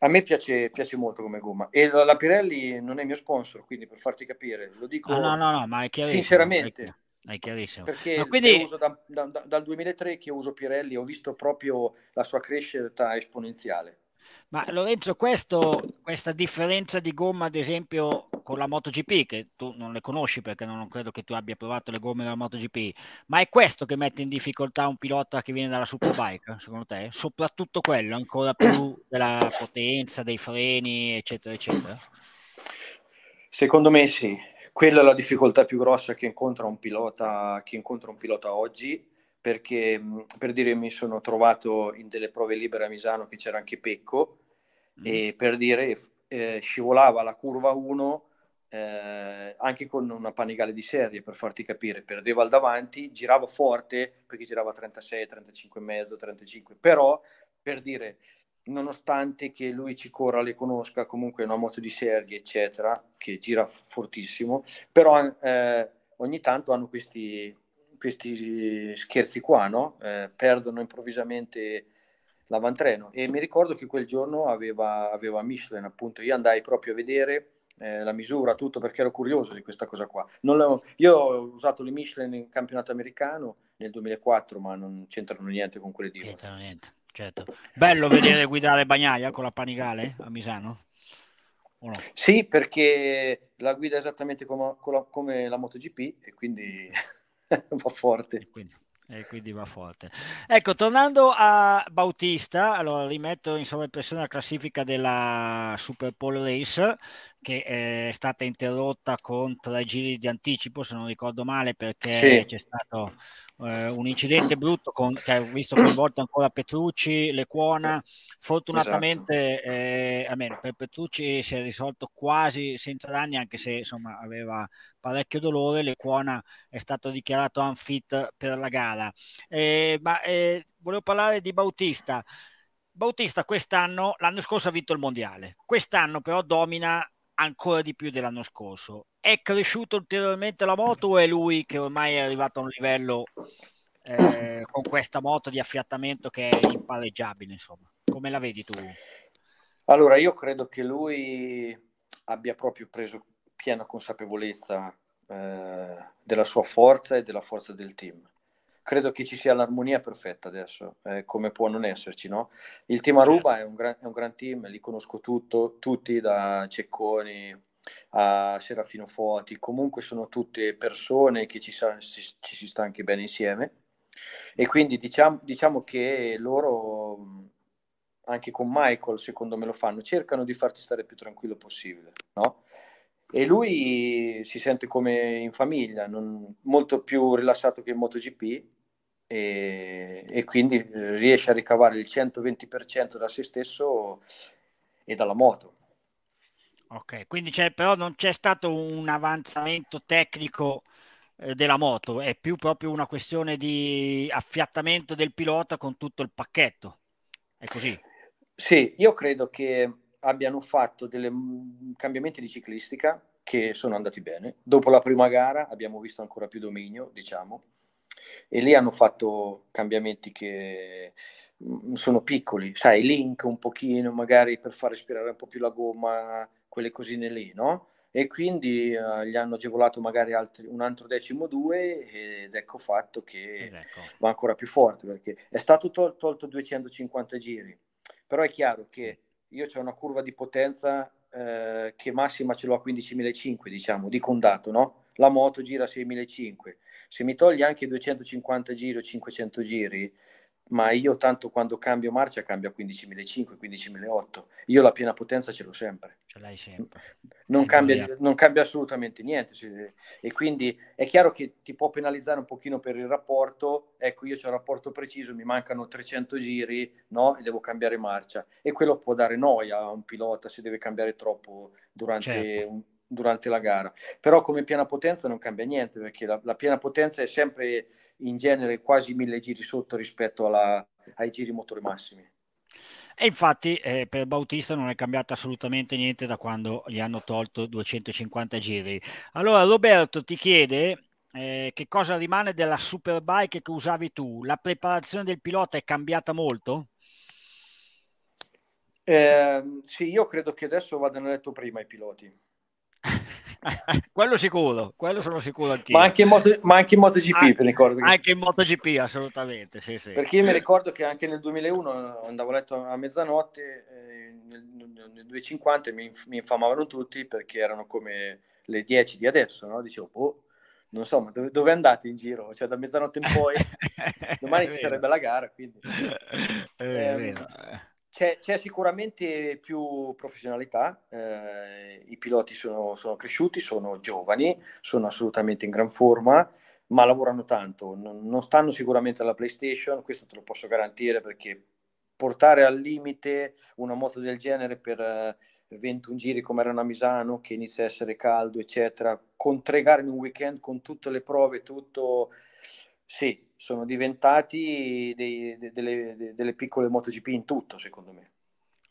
A me piace, piace, molto come gomma e la Pirelli non è mio sponsor, quindi per farti capire, lo dico no, ah, no, no, no ma è chiaro, sinceramente. È è chiarissimo. Perché no, quindi... da, da, dal 2003 che uso Pirelli, ho visto proprio la sua crescita esponenziale. Ma Lorenzo, questo, questa differenza di gomma, ad esempio, con la MotoGP, che tu non le conosci perché non credo che tu abbia provato le gomme della MotoGP, ma è questo che mette in difficoltà un pilota che viene dalla Superbike, secondo te? Soprattutto quello, ancora più della potenza, dei freni, eccetera, eccetera? Secondo me sì, quella è la difficoltà più grossa che incontra un pilota, incontra un pilota oggi, perché mm, per dire mi sono trovato in delle prove libere a Misano che c'era anche Pecco, mm. e per dire eh, scivolava la curva 1 eh, anche con una panigale di serie per farti capire, perdeva al davanti, girava forte perché girava 36, 35 e mezzo, 35, però per dire nonostante che lui ci corra, le conosca, comunque è una moto di serie, eccetera, che gira fortissimo, però eh, ogni tanto hanno questi, questi scherzi qua, no? Eh, perdono improvvisamente l'avantreno e mi ricordo che quel giorno aveva, aveva Michelin, appunto, io andai proprio a vedere eh, la misura, tutto perché ero curioso di questa cosa qua. io ho usato le Michelin in campionato americano nel 2004, ma non c'entrano niente con quelle di... Non c'entrano niente. Certo. Bello vedere guidare Bagnaia con la Panigale a Misano. No? Sì, perché la guida è esattamente come, come la MotoGP e quindi va forte. E quindi, e quindi, va forte. Ecco, tornando a Bautista, allora rimetto in sovraimpressione la classifica della Super Pole Race che eh, è stata interrotta con tre giri di anticipo, se non ricordo male, perché sì. c'è stato eh, un incidente brutto con, che ha visto coinvolto ancora Petrucci, Lecuona. Fortunatamente, eh, almeno per Petrucci si è risolto quasi senza danni, anche se insomma aveva parecchio dolore. Lecuona è stato dichiarato unfit per la gara. Eh, ma eh, volevo parlare di Bautista. Bautista quest'anno, l'anno scorso ha vinto il mondiale, quest'anno però domina ancora di più dell'anno scorso. È cresciuto ulteriormente la moto o è lui che ormai è arrivato a un livello eh, con questa moto di affiattamento che è impareggiabile, insomma? Come la vedi tu? Allora, io credo che lui abbia proprio preso piena consapevolezza eh, della sua forza e della forza del team credo che ci sia l'armonia perfetta adesso, eh, come può non esserci, no? Il team Aruba certo. è un, gran, è un gran team, li conosco tutto, tutti da Cecconi a Serafino Foti, comunque sono tutte persone che ci, sa, ci, ci si sta anche bene insieme e quindi diciamo, diciamo che loro anche con Michael, secondo me lo fanno, cercano di farti stare più tranquillo possibile, no? E lui si sente come in famiglia, non, molto più rilassato che in MotoGP, e, e quindi eh, riesce a ricavare il 120% da se stesso e dalla moto. Ok, quindi c'è, però non c'è stato un avanzamento tecnico eh, della moto, è più proprio una questione di affiattamento del pilota con tutto il pacchetto. È così? Sì, io credo che abbiano fatto dei mm, cambiamenti di ciclistica che sono andati bene. Dopo la prima gara abbiamo visto ancora più dominio, diciamo, e lì hanno fatto cambiamenti che mm, sono piccoli, sai, link un pochino, magari per far respirare un po' più la gomma, quelle cosine lì, no? E quindi uh, gli hanno agevolato magari altri, un altro decimo due ed ecco fatto che ecco. va ancora più forte perché è stato tol- tolto 250 giri, però è chiaro che mm. io ho una curva di potenza eh, che massima ce l'ho a 15.500, diciamo, di condato, no? la moto gira 6.500. Se mi togli anche 250 giri o 500 giri, ma io tanto quando cambio marcia cambio a 15.500, 15.800. Io la piena potenza ce l'ho sempre. Ce l'hai sempre. Non, cambia, non cambia, assolutamente niente. E quindi è chiaro che ti può penalizzare un pochino per il rapporto. Ecco, io ho un rapporto preciso, mi mancano 300 giri, no? E devo cambiare marcia. E quello può dare noia a un pilota se deve cambiare troppo durante certo. un, durante la gara. Però come piena potenza non cambia niente, perché la, la piena potenza è sempre in genere quasi mille giri sotto rispetto alla, ai giri motori massimi. E infatti eh, per Bautista non è cambiato assolutamente niente da quando gli hanno tolto 250 giri. Allora Roberto ti chiede eh, che cosa rimane della superbike che usavi tu. La preparazione del pilota è cambiata molto? Eh, sì, io credo che adesso vadano a letto prima i piloti. quello sicuro, quello sono sicuro anch'io. Ma anche in, Moto, ma anche in MotoGP, anche, ricordo. Anche in MotoGP, assolutamente, sì, sì. Perché io mi ricordo che anche nel 2001 andavo a letto a mezzanotte, eh, nel, nel 2.50 mi, mi, infamavano tutti perché erano come le 10 di adesso, no? Dicevo, boh, non so, ma dove, dove, andate in giro? Cioè da mezzanotte in poi, domani ci sarebbe la gara, quindi... È eh, vero. Ehm, c'è, c'è, sicuramente più professionalità, eh, i piloti sono, sono, cresciuti, sono giovani, sono assolutamente in gran forma, ma lavorano tanto, non, non, stanno sicuramente alla PlayStation, questo te lo posso garantire perché portare al limite una moto del genere per eh, 21 giri come era una Misano, che inizia a essere caldo, eccetera, con tre gare in un weekend, con tutte le prove, tutto sì, sono diventati dei, de, delle, de, delle piccole MotoGP in tutto, secondo me.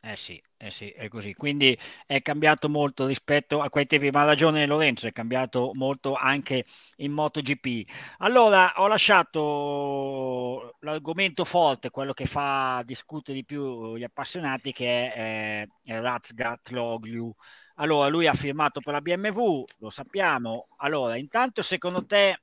Eh sì, eh sì, è così. Quindi è cambiato molto rispetto a quei tempi, ma ha ragione Lorenzo, è cambiato molto anche in MotoGP. Allora, ho lasciato l'argomento forte, quello che fa discutere di più gli appassionati, che è, eh, Razgat Logliu. Allora, lui ha firmato per la BMW, lo sappiamo. Allora, intanto secondo te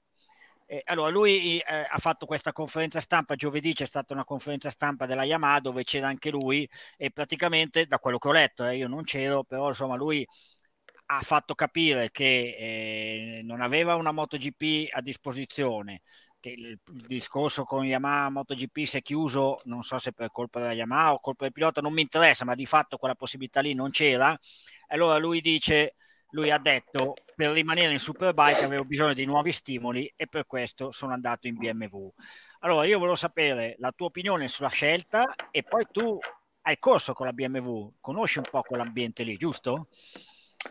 eh, allora, lui eh, ha fatto questa conferenza stampa giovedì, c'è stata una conferenza stampa della Yamaha dove c'era anche lui e praticamente, da quello che ho letto, eh, io non c'ero, però insomma lui ha fatto capire che eh, non aveva una MotoGP a disposizione, che il, il discorso con Yamaha MotoGP si è chiuso, non so se per colpa della Yamaha o colpa del pilota, non mi interessa, ma di fatto quella possibilità lì non c'era. Allora lui dice, lui ha detto per rimanere in Superbike avevo bisogno di nuovi stimoli e per questo sono andato in BMW. Allora, io volevo sapere la tua opinione sulla scelta e poi tu hai corso con la BMW, conosci un po' quell'ambiente lì, giusto?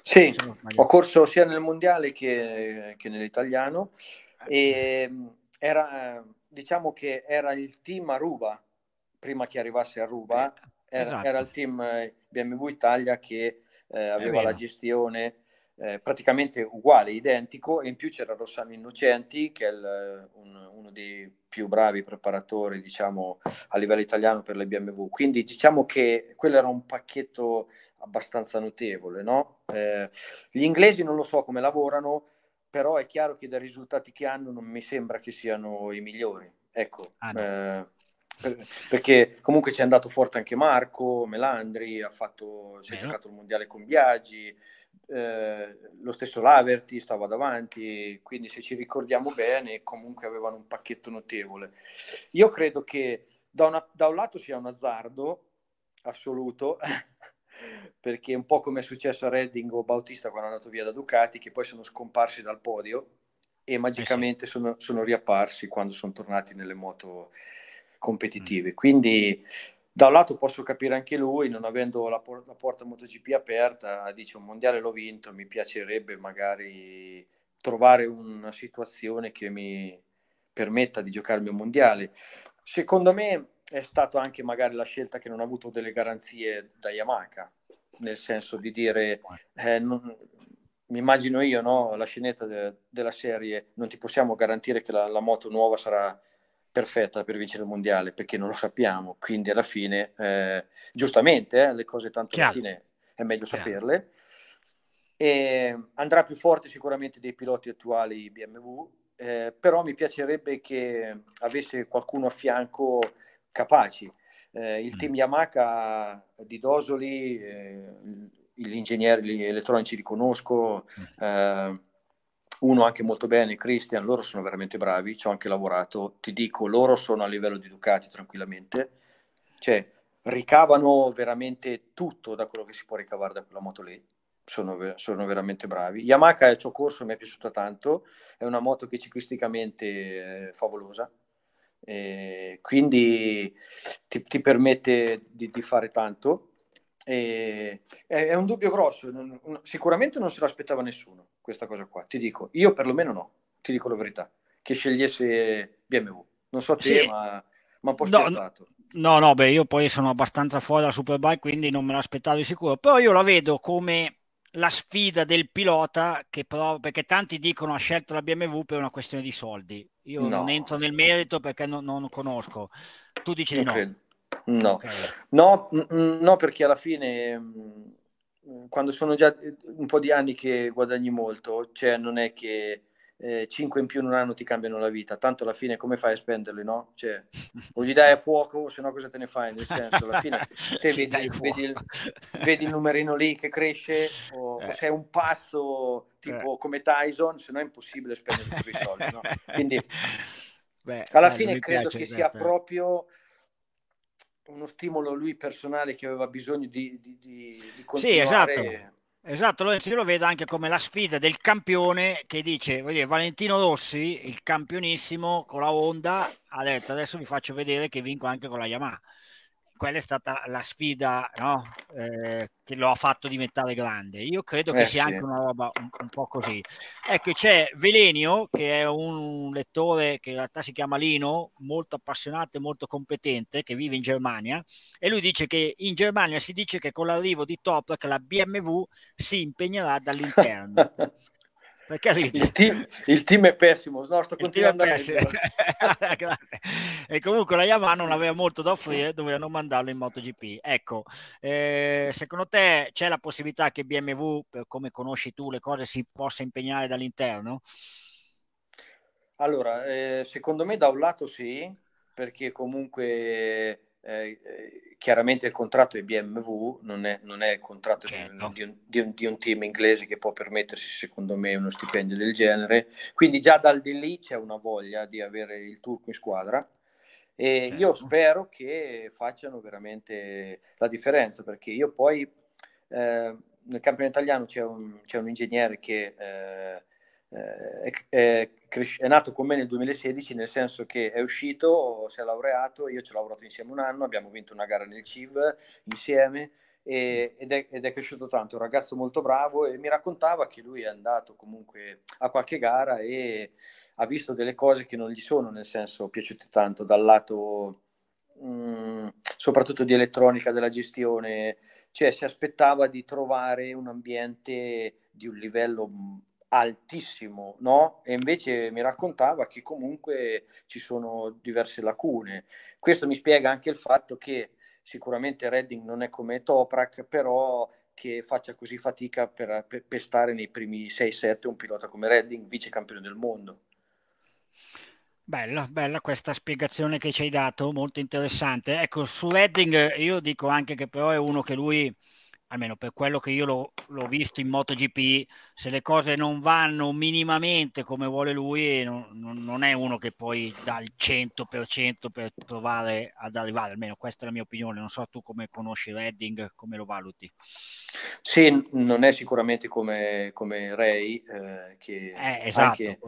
Sì, ho corso sia nel mondiale che, che nell'italiano eh. e eh, era, eh, diciamo che era il team Aruba, prima che arrivasse Aruba, era, esatto. era il team BMW Italia che eh, aveva la gestione eh, praticamente uguale, identico, e in più c'era Rossano Innocenti, che è il, un, uno dei più bravi preparatori, diciamo, a livello italiano per le BMW. Quindi diciamo che quello era un pacchetto abbastanza notevole, no? eh, gli inglesi non lo so come lavorano, però è chiaro che dai risultati che hanno non mi sembra che siano i migliori, ecco. Ah, no. eh, per, perché comunque ci è andato forte anche Marco Melandri, ha fatto, si è mhm. giocato il mondiale con Biagi, eh, lo stesso Laverty stava davanti, quindi se ci ricordiamo bene comunque avevano un pacchetto notevole. Io credo che da, una, da un lato sia un azzardo assoluto, perché un po' come è successo a Redding o Bautista quando è andato via da Ducati, che poi sono scomparsi dal podio e magicamente eh sì. sono, sono riapparsi quando sono tornati nelle moto mm. competitive. Quindi da un lato posso capire anche lui, non avendo la, por- la porta MotoGP aperta, dice un mondiale l'ho vinto, mi piacerebbe magari trovare una situazione che mi permetta di giocarmi un mondiale. Secondo me è stata anche magari la scelta che non ha avuto delle garanzie da Yamaha, nel senso di dire, eh, non, mi immagino io no, la scenetta de- della serie, non ti possiamo garantire che la, la moto nuova sarà perfetta per vincere il mondiale perché non lo sappiamo, quindi alla fine, eh, giustamente, eh, le cose tanto Chiaro. alla fine è meglio Chiaro. saperle. E andrà più forte sicuramente dei piloti attuali BMW, eh, però mi piacerebbe che avesse qualcuno a fianco capace. Eh, il mm. team Yamaha di Dosoli, eh, gli ingegneri gli elettronici li conosco, mm. Eh, uno anche molto bene, Christian, loro sono veramente bravi, ci ho anche lavorato, ti dico, loro sono a livello di Ducati tranquillamente, cioè ricavano veramente tutto da quello che si può ricavare da quella moto lì, sono, sono veramente bravi. Yamaha il suo corso mi è piaciuta tanto, è una moto che ciclisticamente è favolosa, quindi ti, ti, permette di, di fare tanto. E, è, un dubbio grosso, non, sicuramente non se lo aspettava nessuno questa cosa qua. Ti dico, io perlomeno no, ti dico la verità, che scegliesse BMW. Non so te, sì. ma, ma un po' scherzato. No, no, beh, io poi sono abbastanza fuori dalla Superbike, quindi non me l'aspettavo di sicuro. Però io la vedo come la sfida del pilota che prova, perché tanti dicono ha scelto la BMW per una questione di soldi io no. non entro nel merito perché non, non conosco tu dici non di no credo. No. Okay. no. no perché alla fine mm, Mm, quando sono già eh, un po' di anni che guadagni molto, cioè non è che eh, 5 in più in un anno ti cambiano la vita, tanto alla fine come fai a spenderli, no? Cioè, o gli dai a fuoco, o se no cosa te ne fai? Nel senso, alla fine te vedi, vedi, il, vedi, il, numerino lì che cresce, o, eh. sei un pazzo tipo eh. come Tyson, se no è impossibile spendere tutti i soldi, no? Quindi Beh, alla fine credo piace, che certo. sia eh. proprio uno stimolo lui personale che aveva bisogno di, di, di, di continuare. Sì, esatto. Esatto, Lorenzo io lo vedo anche come la sfida del campione che dice, dire, Valentino Rossi, il campionissimo con la Honda, ha detto adesso vi faccio vedere che vinco anche con la Yamaha quella è stata la sfida no? eh, che lo ha fatto diventare grande. Io credo eh che sia sì. anche una roba un, un, po' così. Ecco, c'è Velenio, che è un lettore che in realtà si chiama Lino, molto appassionato e molto competente, che vive in Germania, e lui dice che in Germania si dice che con l'arrivo di Toprak la BMW si impegnerà dall'interno. Perché Il team, il team è pessimo, no, sto continuando a E comunque la Yamaha non aveva molto da offrire, dovevano mandarlo in MotoGP. Ecco, eh, secondo te c'è la possibilità che BMW, per come conosci tu le cose, si possa impegnare dall'interno? Allora, eh, secondo me da un lato sì, perché comunque eh, chiaramente il contratto è BMW, non è, non è il contratto certo. di, un, di, un, di, un, team inglese che può permettersi, secondo me, uno stipendio del genere. Quindi già dal di lì c'è una voglia di avere il turco in squadra. E certo. io spero che facciano veramente la differenza, perché io poi eh, nel campionato italiano c'è un, c'è un ingegnere che eh, eh, è, è, è, nato con me nel 2016, nel senso che è uscito, si è laureato, io ci ho lavorato insieme un anno, abbiamo vinto una gara nel CIV insieme e, ed, è, ed, è, cresciuto tanto, un ragazzo molto bravo e mi raccontava che lui è andato comunque a qualche gara e ha visto delle cose che non gli sono, nel senso, piaciute tanto dal lato mm, soprattutto di elettronica, della gestione, cioè si aspettava di trovare un ambiente di un livello mm, altissimo, no? E invece mi raccontava che comunque ci sono diverse lacune. Questo mi spiega anche il fatto che sicuramente Redding non è come Toprak, però che faccia così fatica per, per, per stare nei primi 6-7 un pilota come Redding, vice campione del mondo. Bella, bella questa spiegazione che ci hai dato, molto interessante. Ecco, su Redding eh, io dico anche che però è uno che lui almeno per quello che io l'ho, l'ho, visto in MotoGP, se le cose non vanno minimamente come vuole lui, eh, non, non è uno che poi dà il 100% per provare ad arrivare, almeno questa è la mia opinione, non so tu come conosci Redding, come lo valuti. Sì, non è sicuramente come, come Ray, eh, che eh, esatto. anche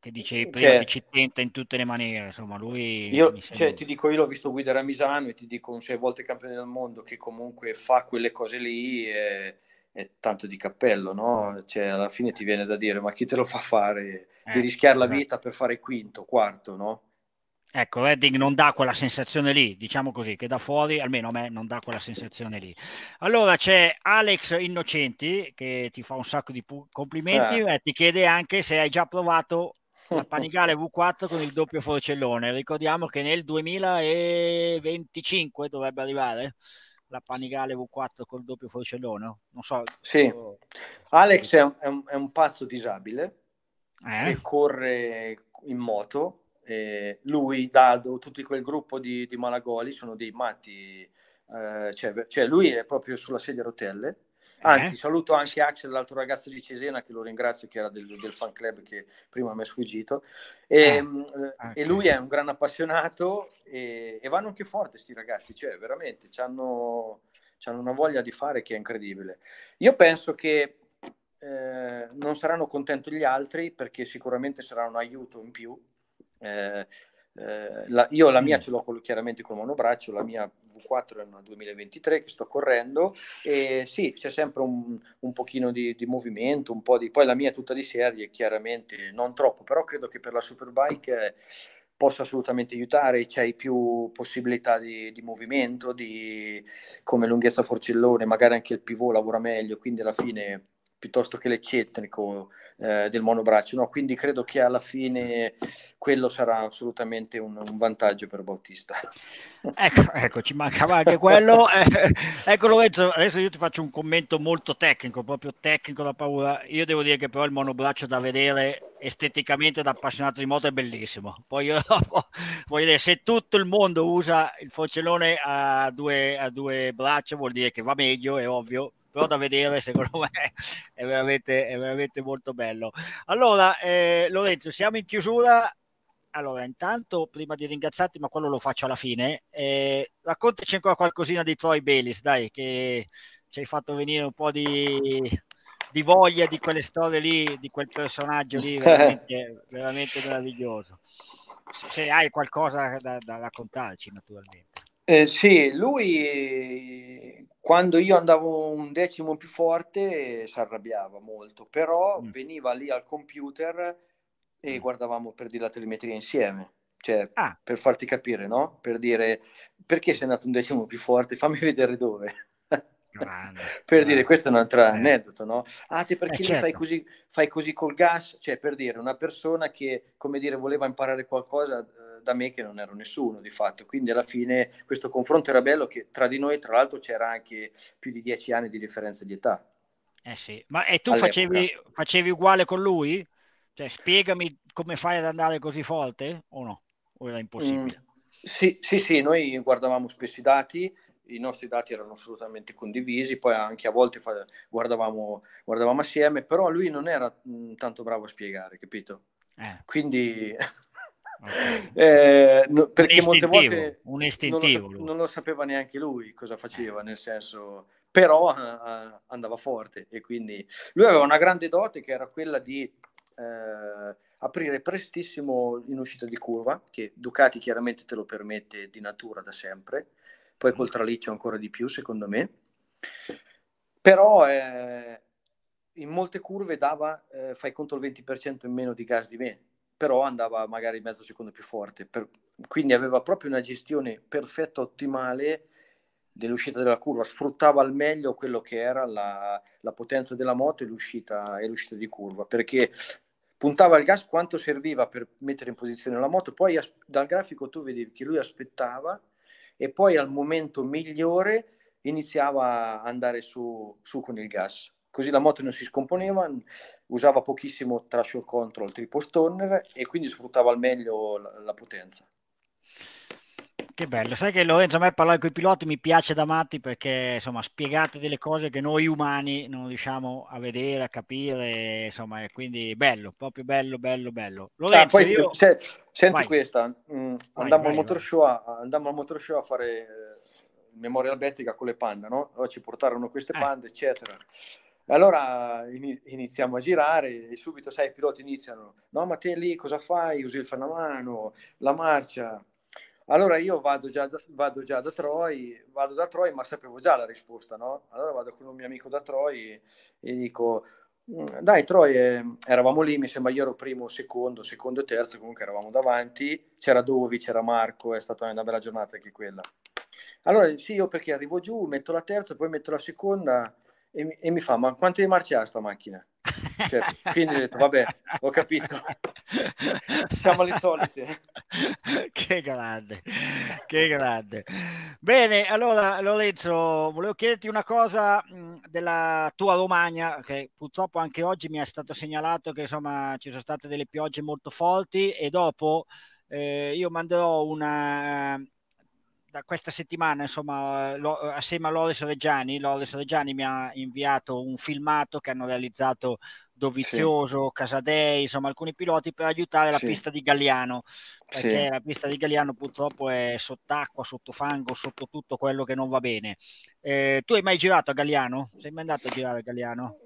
che dicevi prima, cioè, che ci tenta in tutte le maniere. Insomma, lui io, cioè, ti dico, io l'ho visto guidare a Misano e ti dico un sei volte campione del mondo che comunque fa quelle cose lì è, è tanto di cappello, no? Cioè, alla fine ti viene da dire, ma chi te lo fa fare eh, di rischiare la esatto. vita per fare quinto, quarto, no? Ecco, Redding non dà quella sensazione lì, diciamo così, che da fuori almeno a me non dà quella sensazione lì. Allora c'è Alex Innocenti che ti fa un sacco di pu- complimenti eh. e eh, ti chiede anche se hai già provato la Panigale V4 con il doppio forcellone. Ricordiamo che nel 2025 dovrebbe arrivare la Panigale V4 con il doppio forcellone. Non so. Sì. Io... Alex è un, è un, pazzo disabile eh? che corre in moto. Eh, lui, Dado, tutto quel gruppo di, di Malagoli sono dei matti. Eh, cioè, cioè, lui è proprio sulla sedia a rotelle Anzi, eh? saluto anche Axel, l'altro ragazzo di Cesena, che lo ringrazio, che era del, del fan club che prima mi è sfuggito. Ehm, ah, eh, e, eh, okay. e, lui è un gran appassionato e, e vanno anche forte questi ragazzi, cioè veramente, hanno, una voglia di fare che è incredibile. Io penso che eh, non saranno contenti gli altri perché sicuramente sarà un aiuto in più. Eh, eh, la, io la mia mm. ce l'ho col, chiaramente col monobraccio, la mia V4 è una 2023 che sto correndo e sì, c'è sempre un, un pochino di, di, movimento, un po' di... poi la mia è tutta di serie, chiaramente non troppo, però credo che per la Superbike eh, possa assolutamente aiutare, c'è più possibilità di, di movimento, di, come lunghezza forcellone, magari anche il pivot lavora meglio, quindi alla fine piuttosto che l'eccentrico eh, del monobraccio. No? Quindi credo che alla fine quello sarà assolutamente un, un vantaggio per Bautista. Ecco, ecco, ci mancava anche quello. Eh, ecco Lorenzo, adesso io ti faccio un commento molto tecnico, proprio tecnico da paura. Io devo dire che però il monobraccio da vedere esteticamente da appassionato di moto è bellissimo. Poi io voglio dire, se tutto il mondo usa il forcellone a due, a due braccia vuol dire che va meglio, è ovvio, però da vedere secondo me è veramente, è veramente molto bello. Allora eh, Lorenzo, siamo in chiusura. Allora, intanto prima di ringraziarti, ma quello lo faccio alla fine, eh, raccontaci ancora qualcosina di Troy Baylis, dai, che ci hai fatto venire un po' di, di voglia di quelle storie lì, di quel personaggio lì, veramente, veramente meraviglioso. Se hai qualcosa da, da raccontarci, naturalmente. Eh, sì, lui quando io andavo un decimo più forte si arrabbiava molto, però mm. veniva lì al computer e mm. guardavamo per dire la telemetria insieme. Cioè, ah. per farti capire, no? Per dire perché sei andato un decimo più forte, fammi vedere dove. per dire, eh. questo è un altro eh. aneddoto, no? Ah, te perché eh, certo. fai, così, fai così col gas? Cioè, per dire, una persona che, come dire, voleva imparare qualcosa eh, da me che non ero nessuno, di fatto. Quindi alla fine questo confronto era bello che tra di noi, tra l'altro, c'era anche più di dieci anni di differenza di età. Eh sì, ma e tu facevi, facevi, uguale con lui? Cioè, spiegami come fai ad andare così forte o no? O era impossibile? Mm. Sì, sì, sì, noi guardavamo spesso i dati, i nostri dati erano assolutamente condivisi, poi anche a volte fa, guardavamo, guardavamo, assieme, però lui non era mh, mm, tanto bravo a spiegare, capito? Eh. Quindi... Okay. eh, no, perché molte volte un istintivo. Non lo, non lo, sapeva neanche lui cosa faceva, eh. nel senso, però uh, andava forte e quindi lui aveva una grande dote che era quella di uh, aprire prestissimo in uscita di curva, che Ducati chiaramente te lo permette di natura da sempre, poi col traliccio ancora di più secondo me, però eh, in molte curve dava, eh, fai conto, il 20% in meno di gas di me, però andava magari mezzo secondo più forte, per, quindi aveva proprio una gestione perfetta, ottimale dell'uscita della curva, sfruttava al meglio quello che era la, la potenza della moto e l'uscita, e l'uscita di curva, perché puntava il gas quanto serviva per mettere in posizione la moto, poi as- dal grafico tu vedi che lui aspettava e poi al momento migliore iniziava a andare su, su con il gas. Così la moto non si scomponeva, usava pochissimo traction control, triple stoner e quindi sfruttava al meglio la, la potenza. Che bello, sai che Lorenzo a me parlare con i piloti mi piace da matti perché insomma spiegate delle cose che noi umani non riusciamo a vedere, a capire, insomma, quindi bello, proprio bello, bello, bello. Ah, Lorenzo, ah, poi, io... se, senti vai. questa, mm, andammo, al motor show a, al motor show a fare eh, memoria albetica con le panda, no? Allora ci portarono queste panda, eh. eccetera. Allora iniziamo a girare e subito, sai, i piloti iniziano, no ma te lì cosa fai? Usi il fanamano, la marcia, allora io vado già, vado già da Troy, vado da Troy, ma sapevo già la risposta, no? Allora vado con un mio amico da Troy e, e dico, mm, dai Troy, ehm, eravamo lì, mi sembra io ero primo, secondo, secondo e terzo, comunque eravamo davanti, c'era Dovi, c'era Marco, è stata una bella giornata anche quella. Allora sì, io perché arrivo giù, metto la terza, poi metto la seconda e, e mi fa, ma quante marce ha sta macchina? Cioè, quindi ho detto, vabbè, ho capito. Siamo le solite. Che grande, che grande. Bene, allora Lorenzo, volevo chiederti una cosa della tua Romagna, che purtroppo anche oggi mi è stato segnalato che insomma ci sono state delle piogge molto forti e dopo eh, io manderò una da questa settimana, insomma, lo, assieme a Loris Reggiani, Loris Reggiani mi ha inviato un filmato che hanno realizzato Dovizioso, sì. Casadei, insomma alcuni piloti per aiutare la sì. pista di Galliano, perché sì. la pista di Galliano purtroppo è sott'acqua, sotto fango, sotto tutto quello che non va bene. Eh, tu hai mai girato a Galliano? Sei mai andato a girare a Galliano?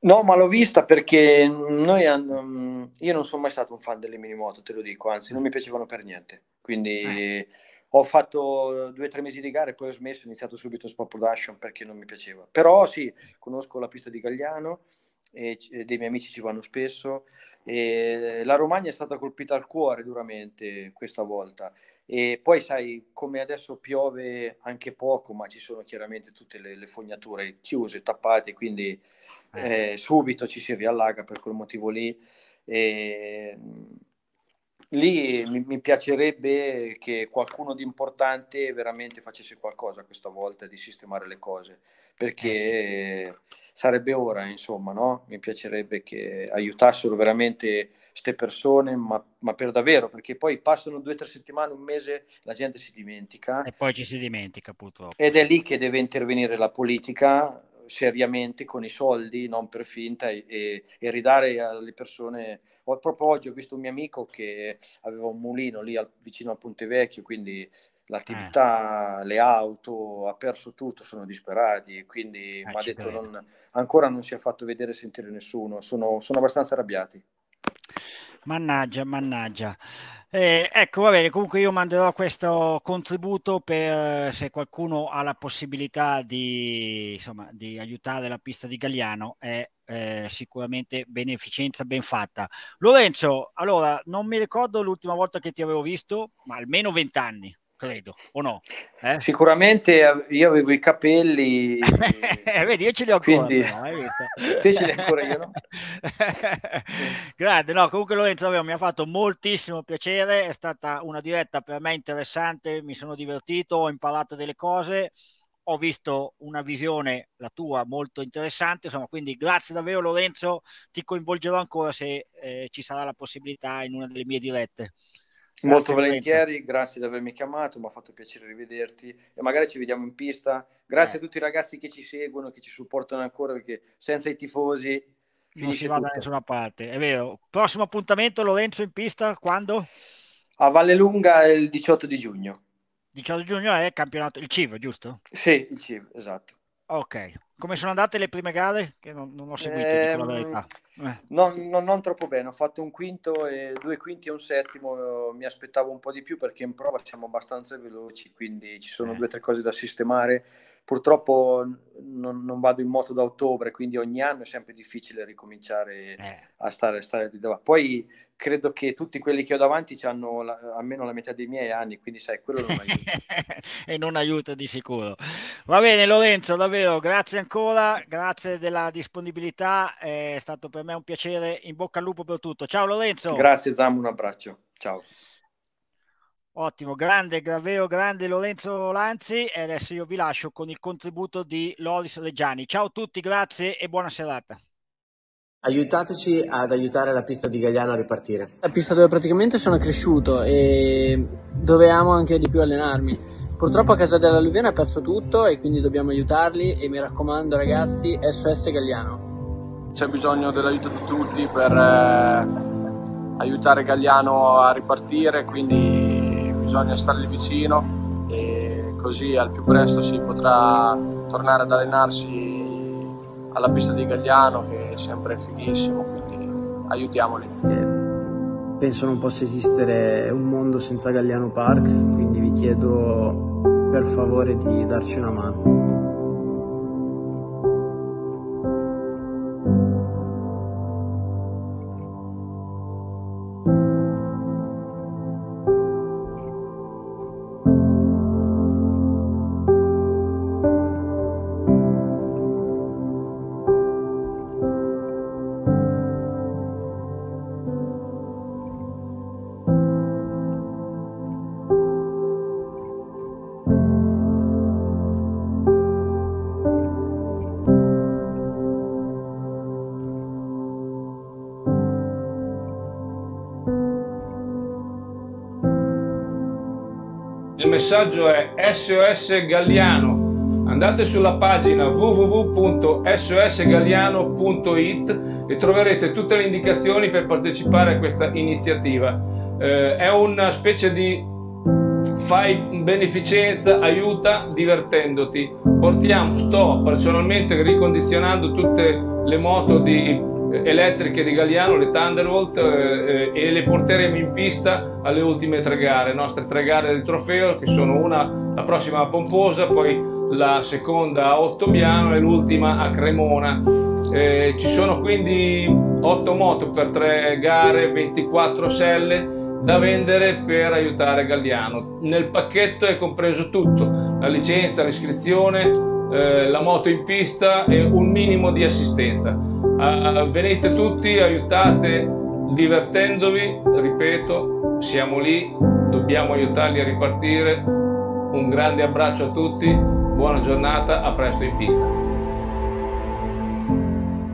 No, ma l'ho vista perché noi, mm, io non sono mai stato un fan delle minimoto, te lo dico, anzi non mi piacevano per niente, quindi... Eh. Ho fatto due o tre mesi di gare, e poi ho smesso, ho iniziato subito in Spot Production perché non mi piaceva. Però sì, conosco la pista di Galliano, e dei miei amici ci vanno spesso. E la Romagna è stata colpita al cuore duramente questa volta. E poi sai, come adesso piove anche poco, ma ci sono chiaramente tutte le, le fognature chiuse, tappate, quindi eh, eh subito ci si riallaga per quel motivo lì. E, mm, lì mi, mi, piacerebbe che qualcuno di importante veramente facesse qualcosa questa volta di sistemare le cose, perché... Eh sì sarebbe ora, insomma, no? Mi piacerebbe che aiutassero veramente queste persone, ma, ma, per davvero, perché poi passano due o tre settimane, un mese, la gente si dimentica. E poi ci si dimentica, purtroppo. Ed è lì che deve intervenire la politica seriamente con i soldi, non per finta, e, e ridare alle persone. proprio oggi ho visto un mio amico che aveva un mulino lì al, vicino a Ponte Vecchio, quindi eh. l'attività, eh. le auto, ha perso tutto, sono disperati, quindi eh, mi ha detto non, ancora non si è fatto vedere e sentire nessuno, sono, sono abbastanza arrabbiati. Mannaggia, mannaggia. Eh, ecco, va bene, comunque io manderò questo contributo per eh, se qualcuno ha la possibilità di, insomma, di aiutare la pista di Galliano, è eh, sicuramente beneficenza ben fatta. Lorenzo, allora, non mi ricordo l'ultima volta che ti avevo visto, ma almeno vent'anni credo, o no? Eh? Sicuramente io avevo i capelli. Eh, vedi, io ce li ho ancora. Quindi... Eh, visto? Te ce li hai ancora io, no? Grande, no, comunque Lorenzo davvero, mi ha fatto moltissimo piacere, è stata una diretta per me interessante, mi sono divertito, ho imparato delle cose, ho visto una visione, la tua, molto interessante, insomma, quindi grazie davvero Lorenzo, ti coinvolgerò ancora se eh, ci sarà la possibilità in una delle mie dirette. Molto volentieri, grazie di avermi chiamato, mi ha fatto piacere rivederti e magari ci vediamo in pista. Grazie eh. a tutti i ragazzi che ci seguono, che ci supportano ancora perché senza i tifosi non si va tutto. da nessuna parte. È vero. Prossimo appuntamento Lorenzo in pista quando? A Vallelunga il 18 di giugno. 18 giugno è il campionato il CIV, giusto? Sì, il CIV, esatto. Ok, come sono andate le prime gare? Che non, non ho seguito, eh, la ehm, verità. Eh. No, non troppo bene, ho fatto un quinto, e due quinti e un settimo, eh, mi aspettavo un po' di più perché in prova siamo abbastanza veloci, quindi ci sono eh. due o tre cose da sistemare purtroppo non, non, vado in moto da ottobre, quindi ogni anno è sempre difficile ricominciare eh. a stare, a stare di davanti. Poi credo che tutti quelli che ho davanti hanno la, almeno la metà dei miei anni, quindi sai, quello non aiuta. e non aiuta di sicuro. Va bene Lorenzo, davvero, grazie ancora, grazie della disponibilità, è stato per me un piacere, in bocca al lupo per tutto. Ciao Lorenzo. Grazie Zam, un abbraccio, ciao. Ottimo, grande Graveo, grande Lorenzo Lanzi e adesso io vi lascio con il contributo di Loris Leggiani. Ciao a tutti, grazie e buona serata. Aiutateci ad aiutare la pista di Gagliano a ripartire. La pista dove praticamente sono cresciuto e dove amo anche di più allenarmi. Purtroppo a Casa della Luviana ha perso tutto e quindi dobbiamo aiutarli e mi raccomando ragazzi, SOS Gagliano. C'è bisogno dell'aiuto di tutti per eh, aiutare Gagliano a ripartire, quindi bisogna stargli vicino e così al più presto si potrà tornare ad allenarsi alla pista di Gagliano che è sempre fighissimo, quindi aiutiamoli. Eh, penso non possa esistere un mondo senza Gagliano Park, quindi vi chiedo per favore di darci una mano. messaggio è SOS Galliano. Andate sulla pagina www.sosgalliano.it e troverete tutte le indicazioni per partecipare a questa iniziativa. Eh, è una specie di fai beneficenza, aiuta divertendoti. Portiamo, sto personalmente ricondizionando tutte le moto di elettriche di Galliano, le Thunderbolt, eh, eh, e le porteremo in pista alle ultime tre gare, le nostre tre gare del trofeo, che sono una, la prossima a Pomposa, poi la seconda a Ottobiano e l'ultima a Cremona. Eh, ci sono quindi 8 moto per 3 gare, 24 selle da vendere per aiutare Galliano. Nel pacchetto è compreso tutto, la licenza, l'iscrizione, eh, la moto in pista e un minimo di assistenza. Uh, venite tutti, aiutate divertendovi, ripeto, siamo lì, dobbiamo aiutarli a ripartire. Un grande abbraccio a tutti, buona giornata, a presto in pista.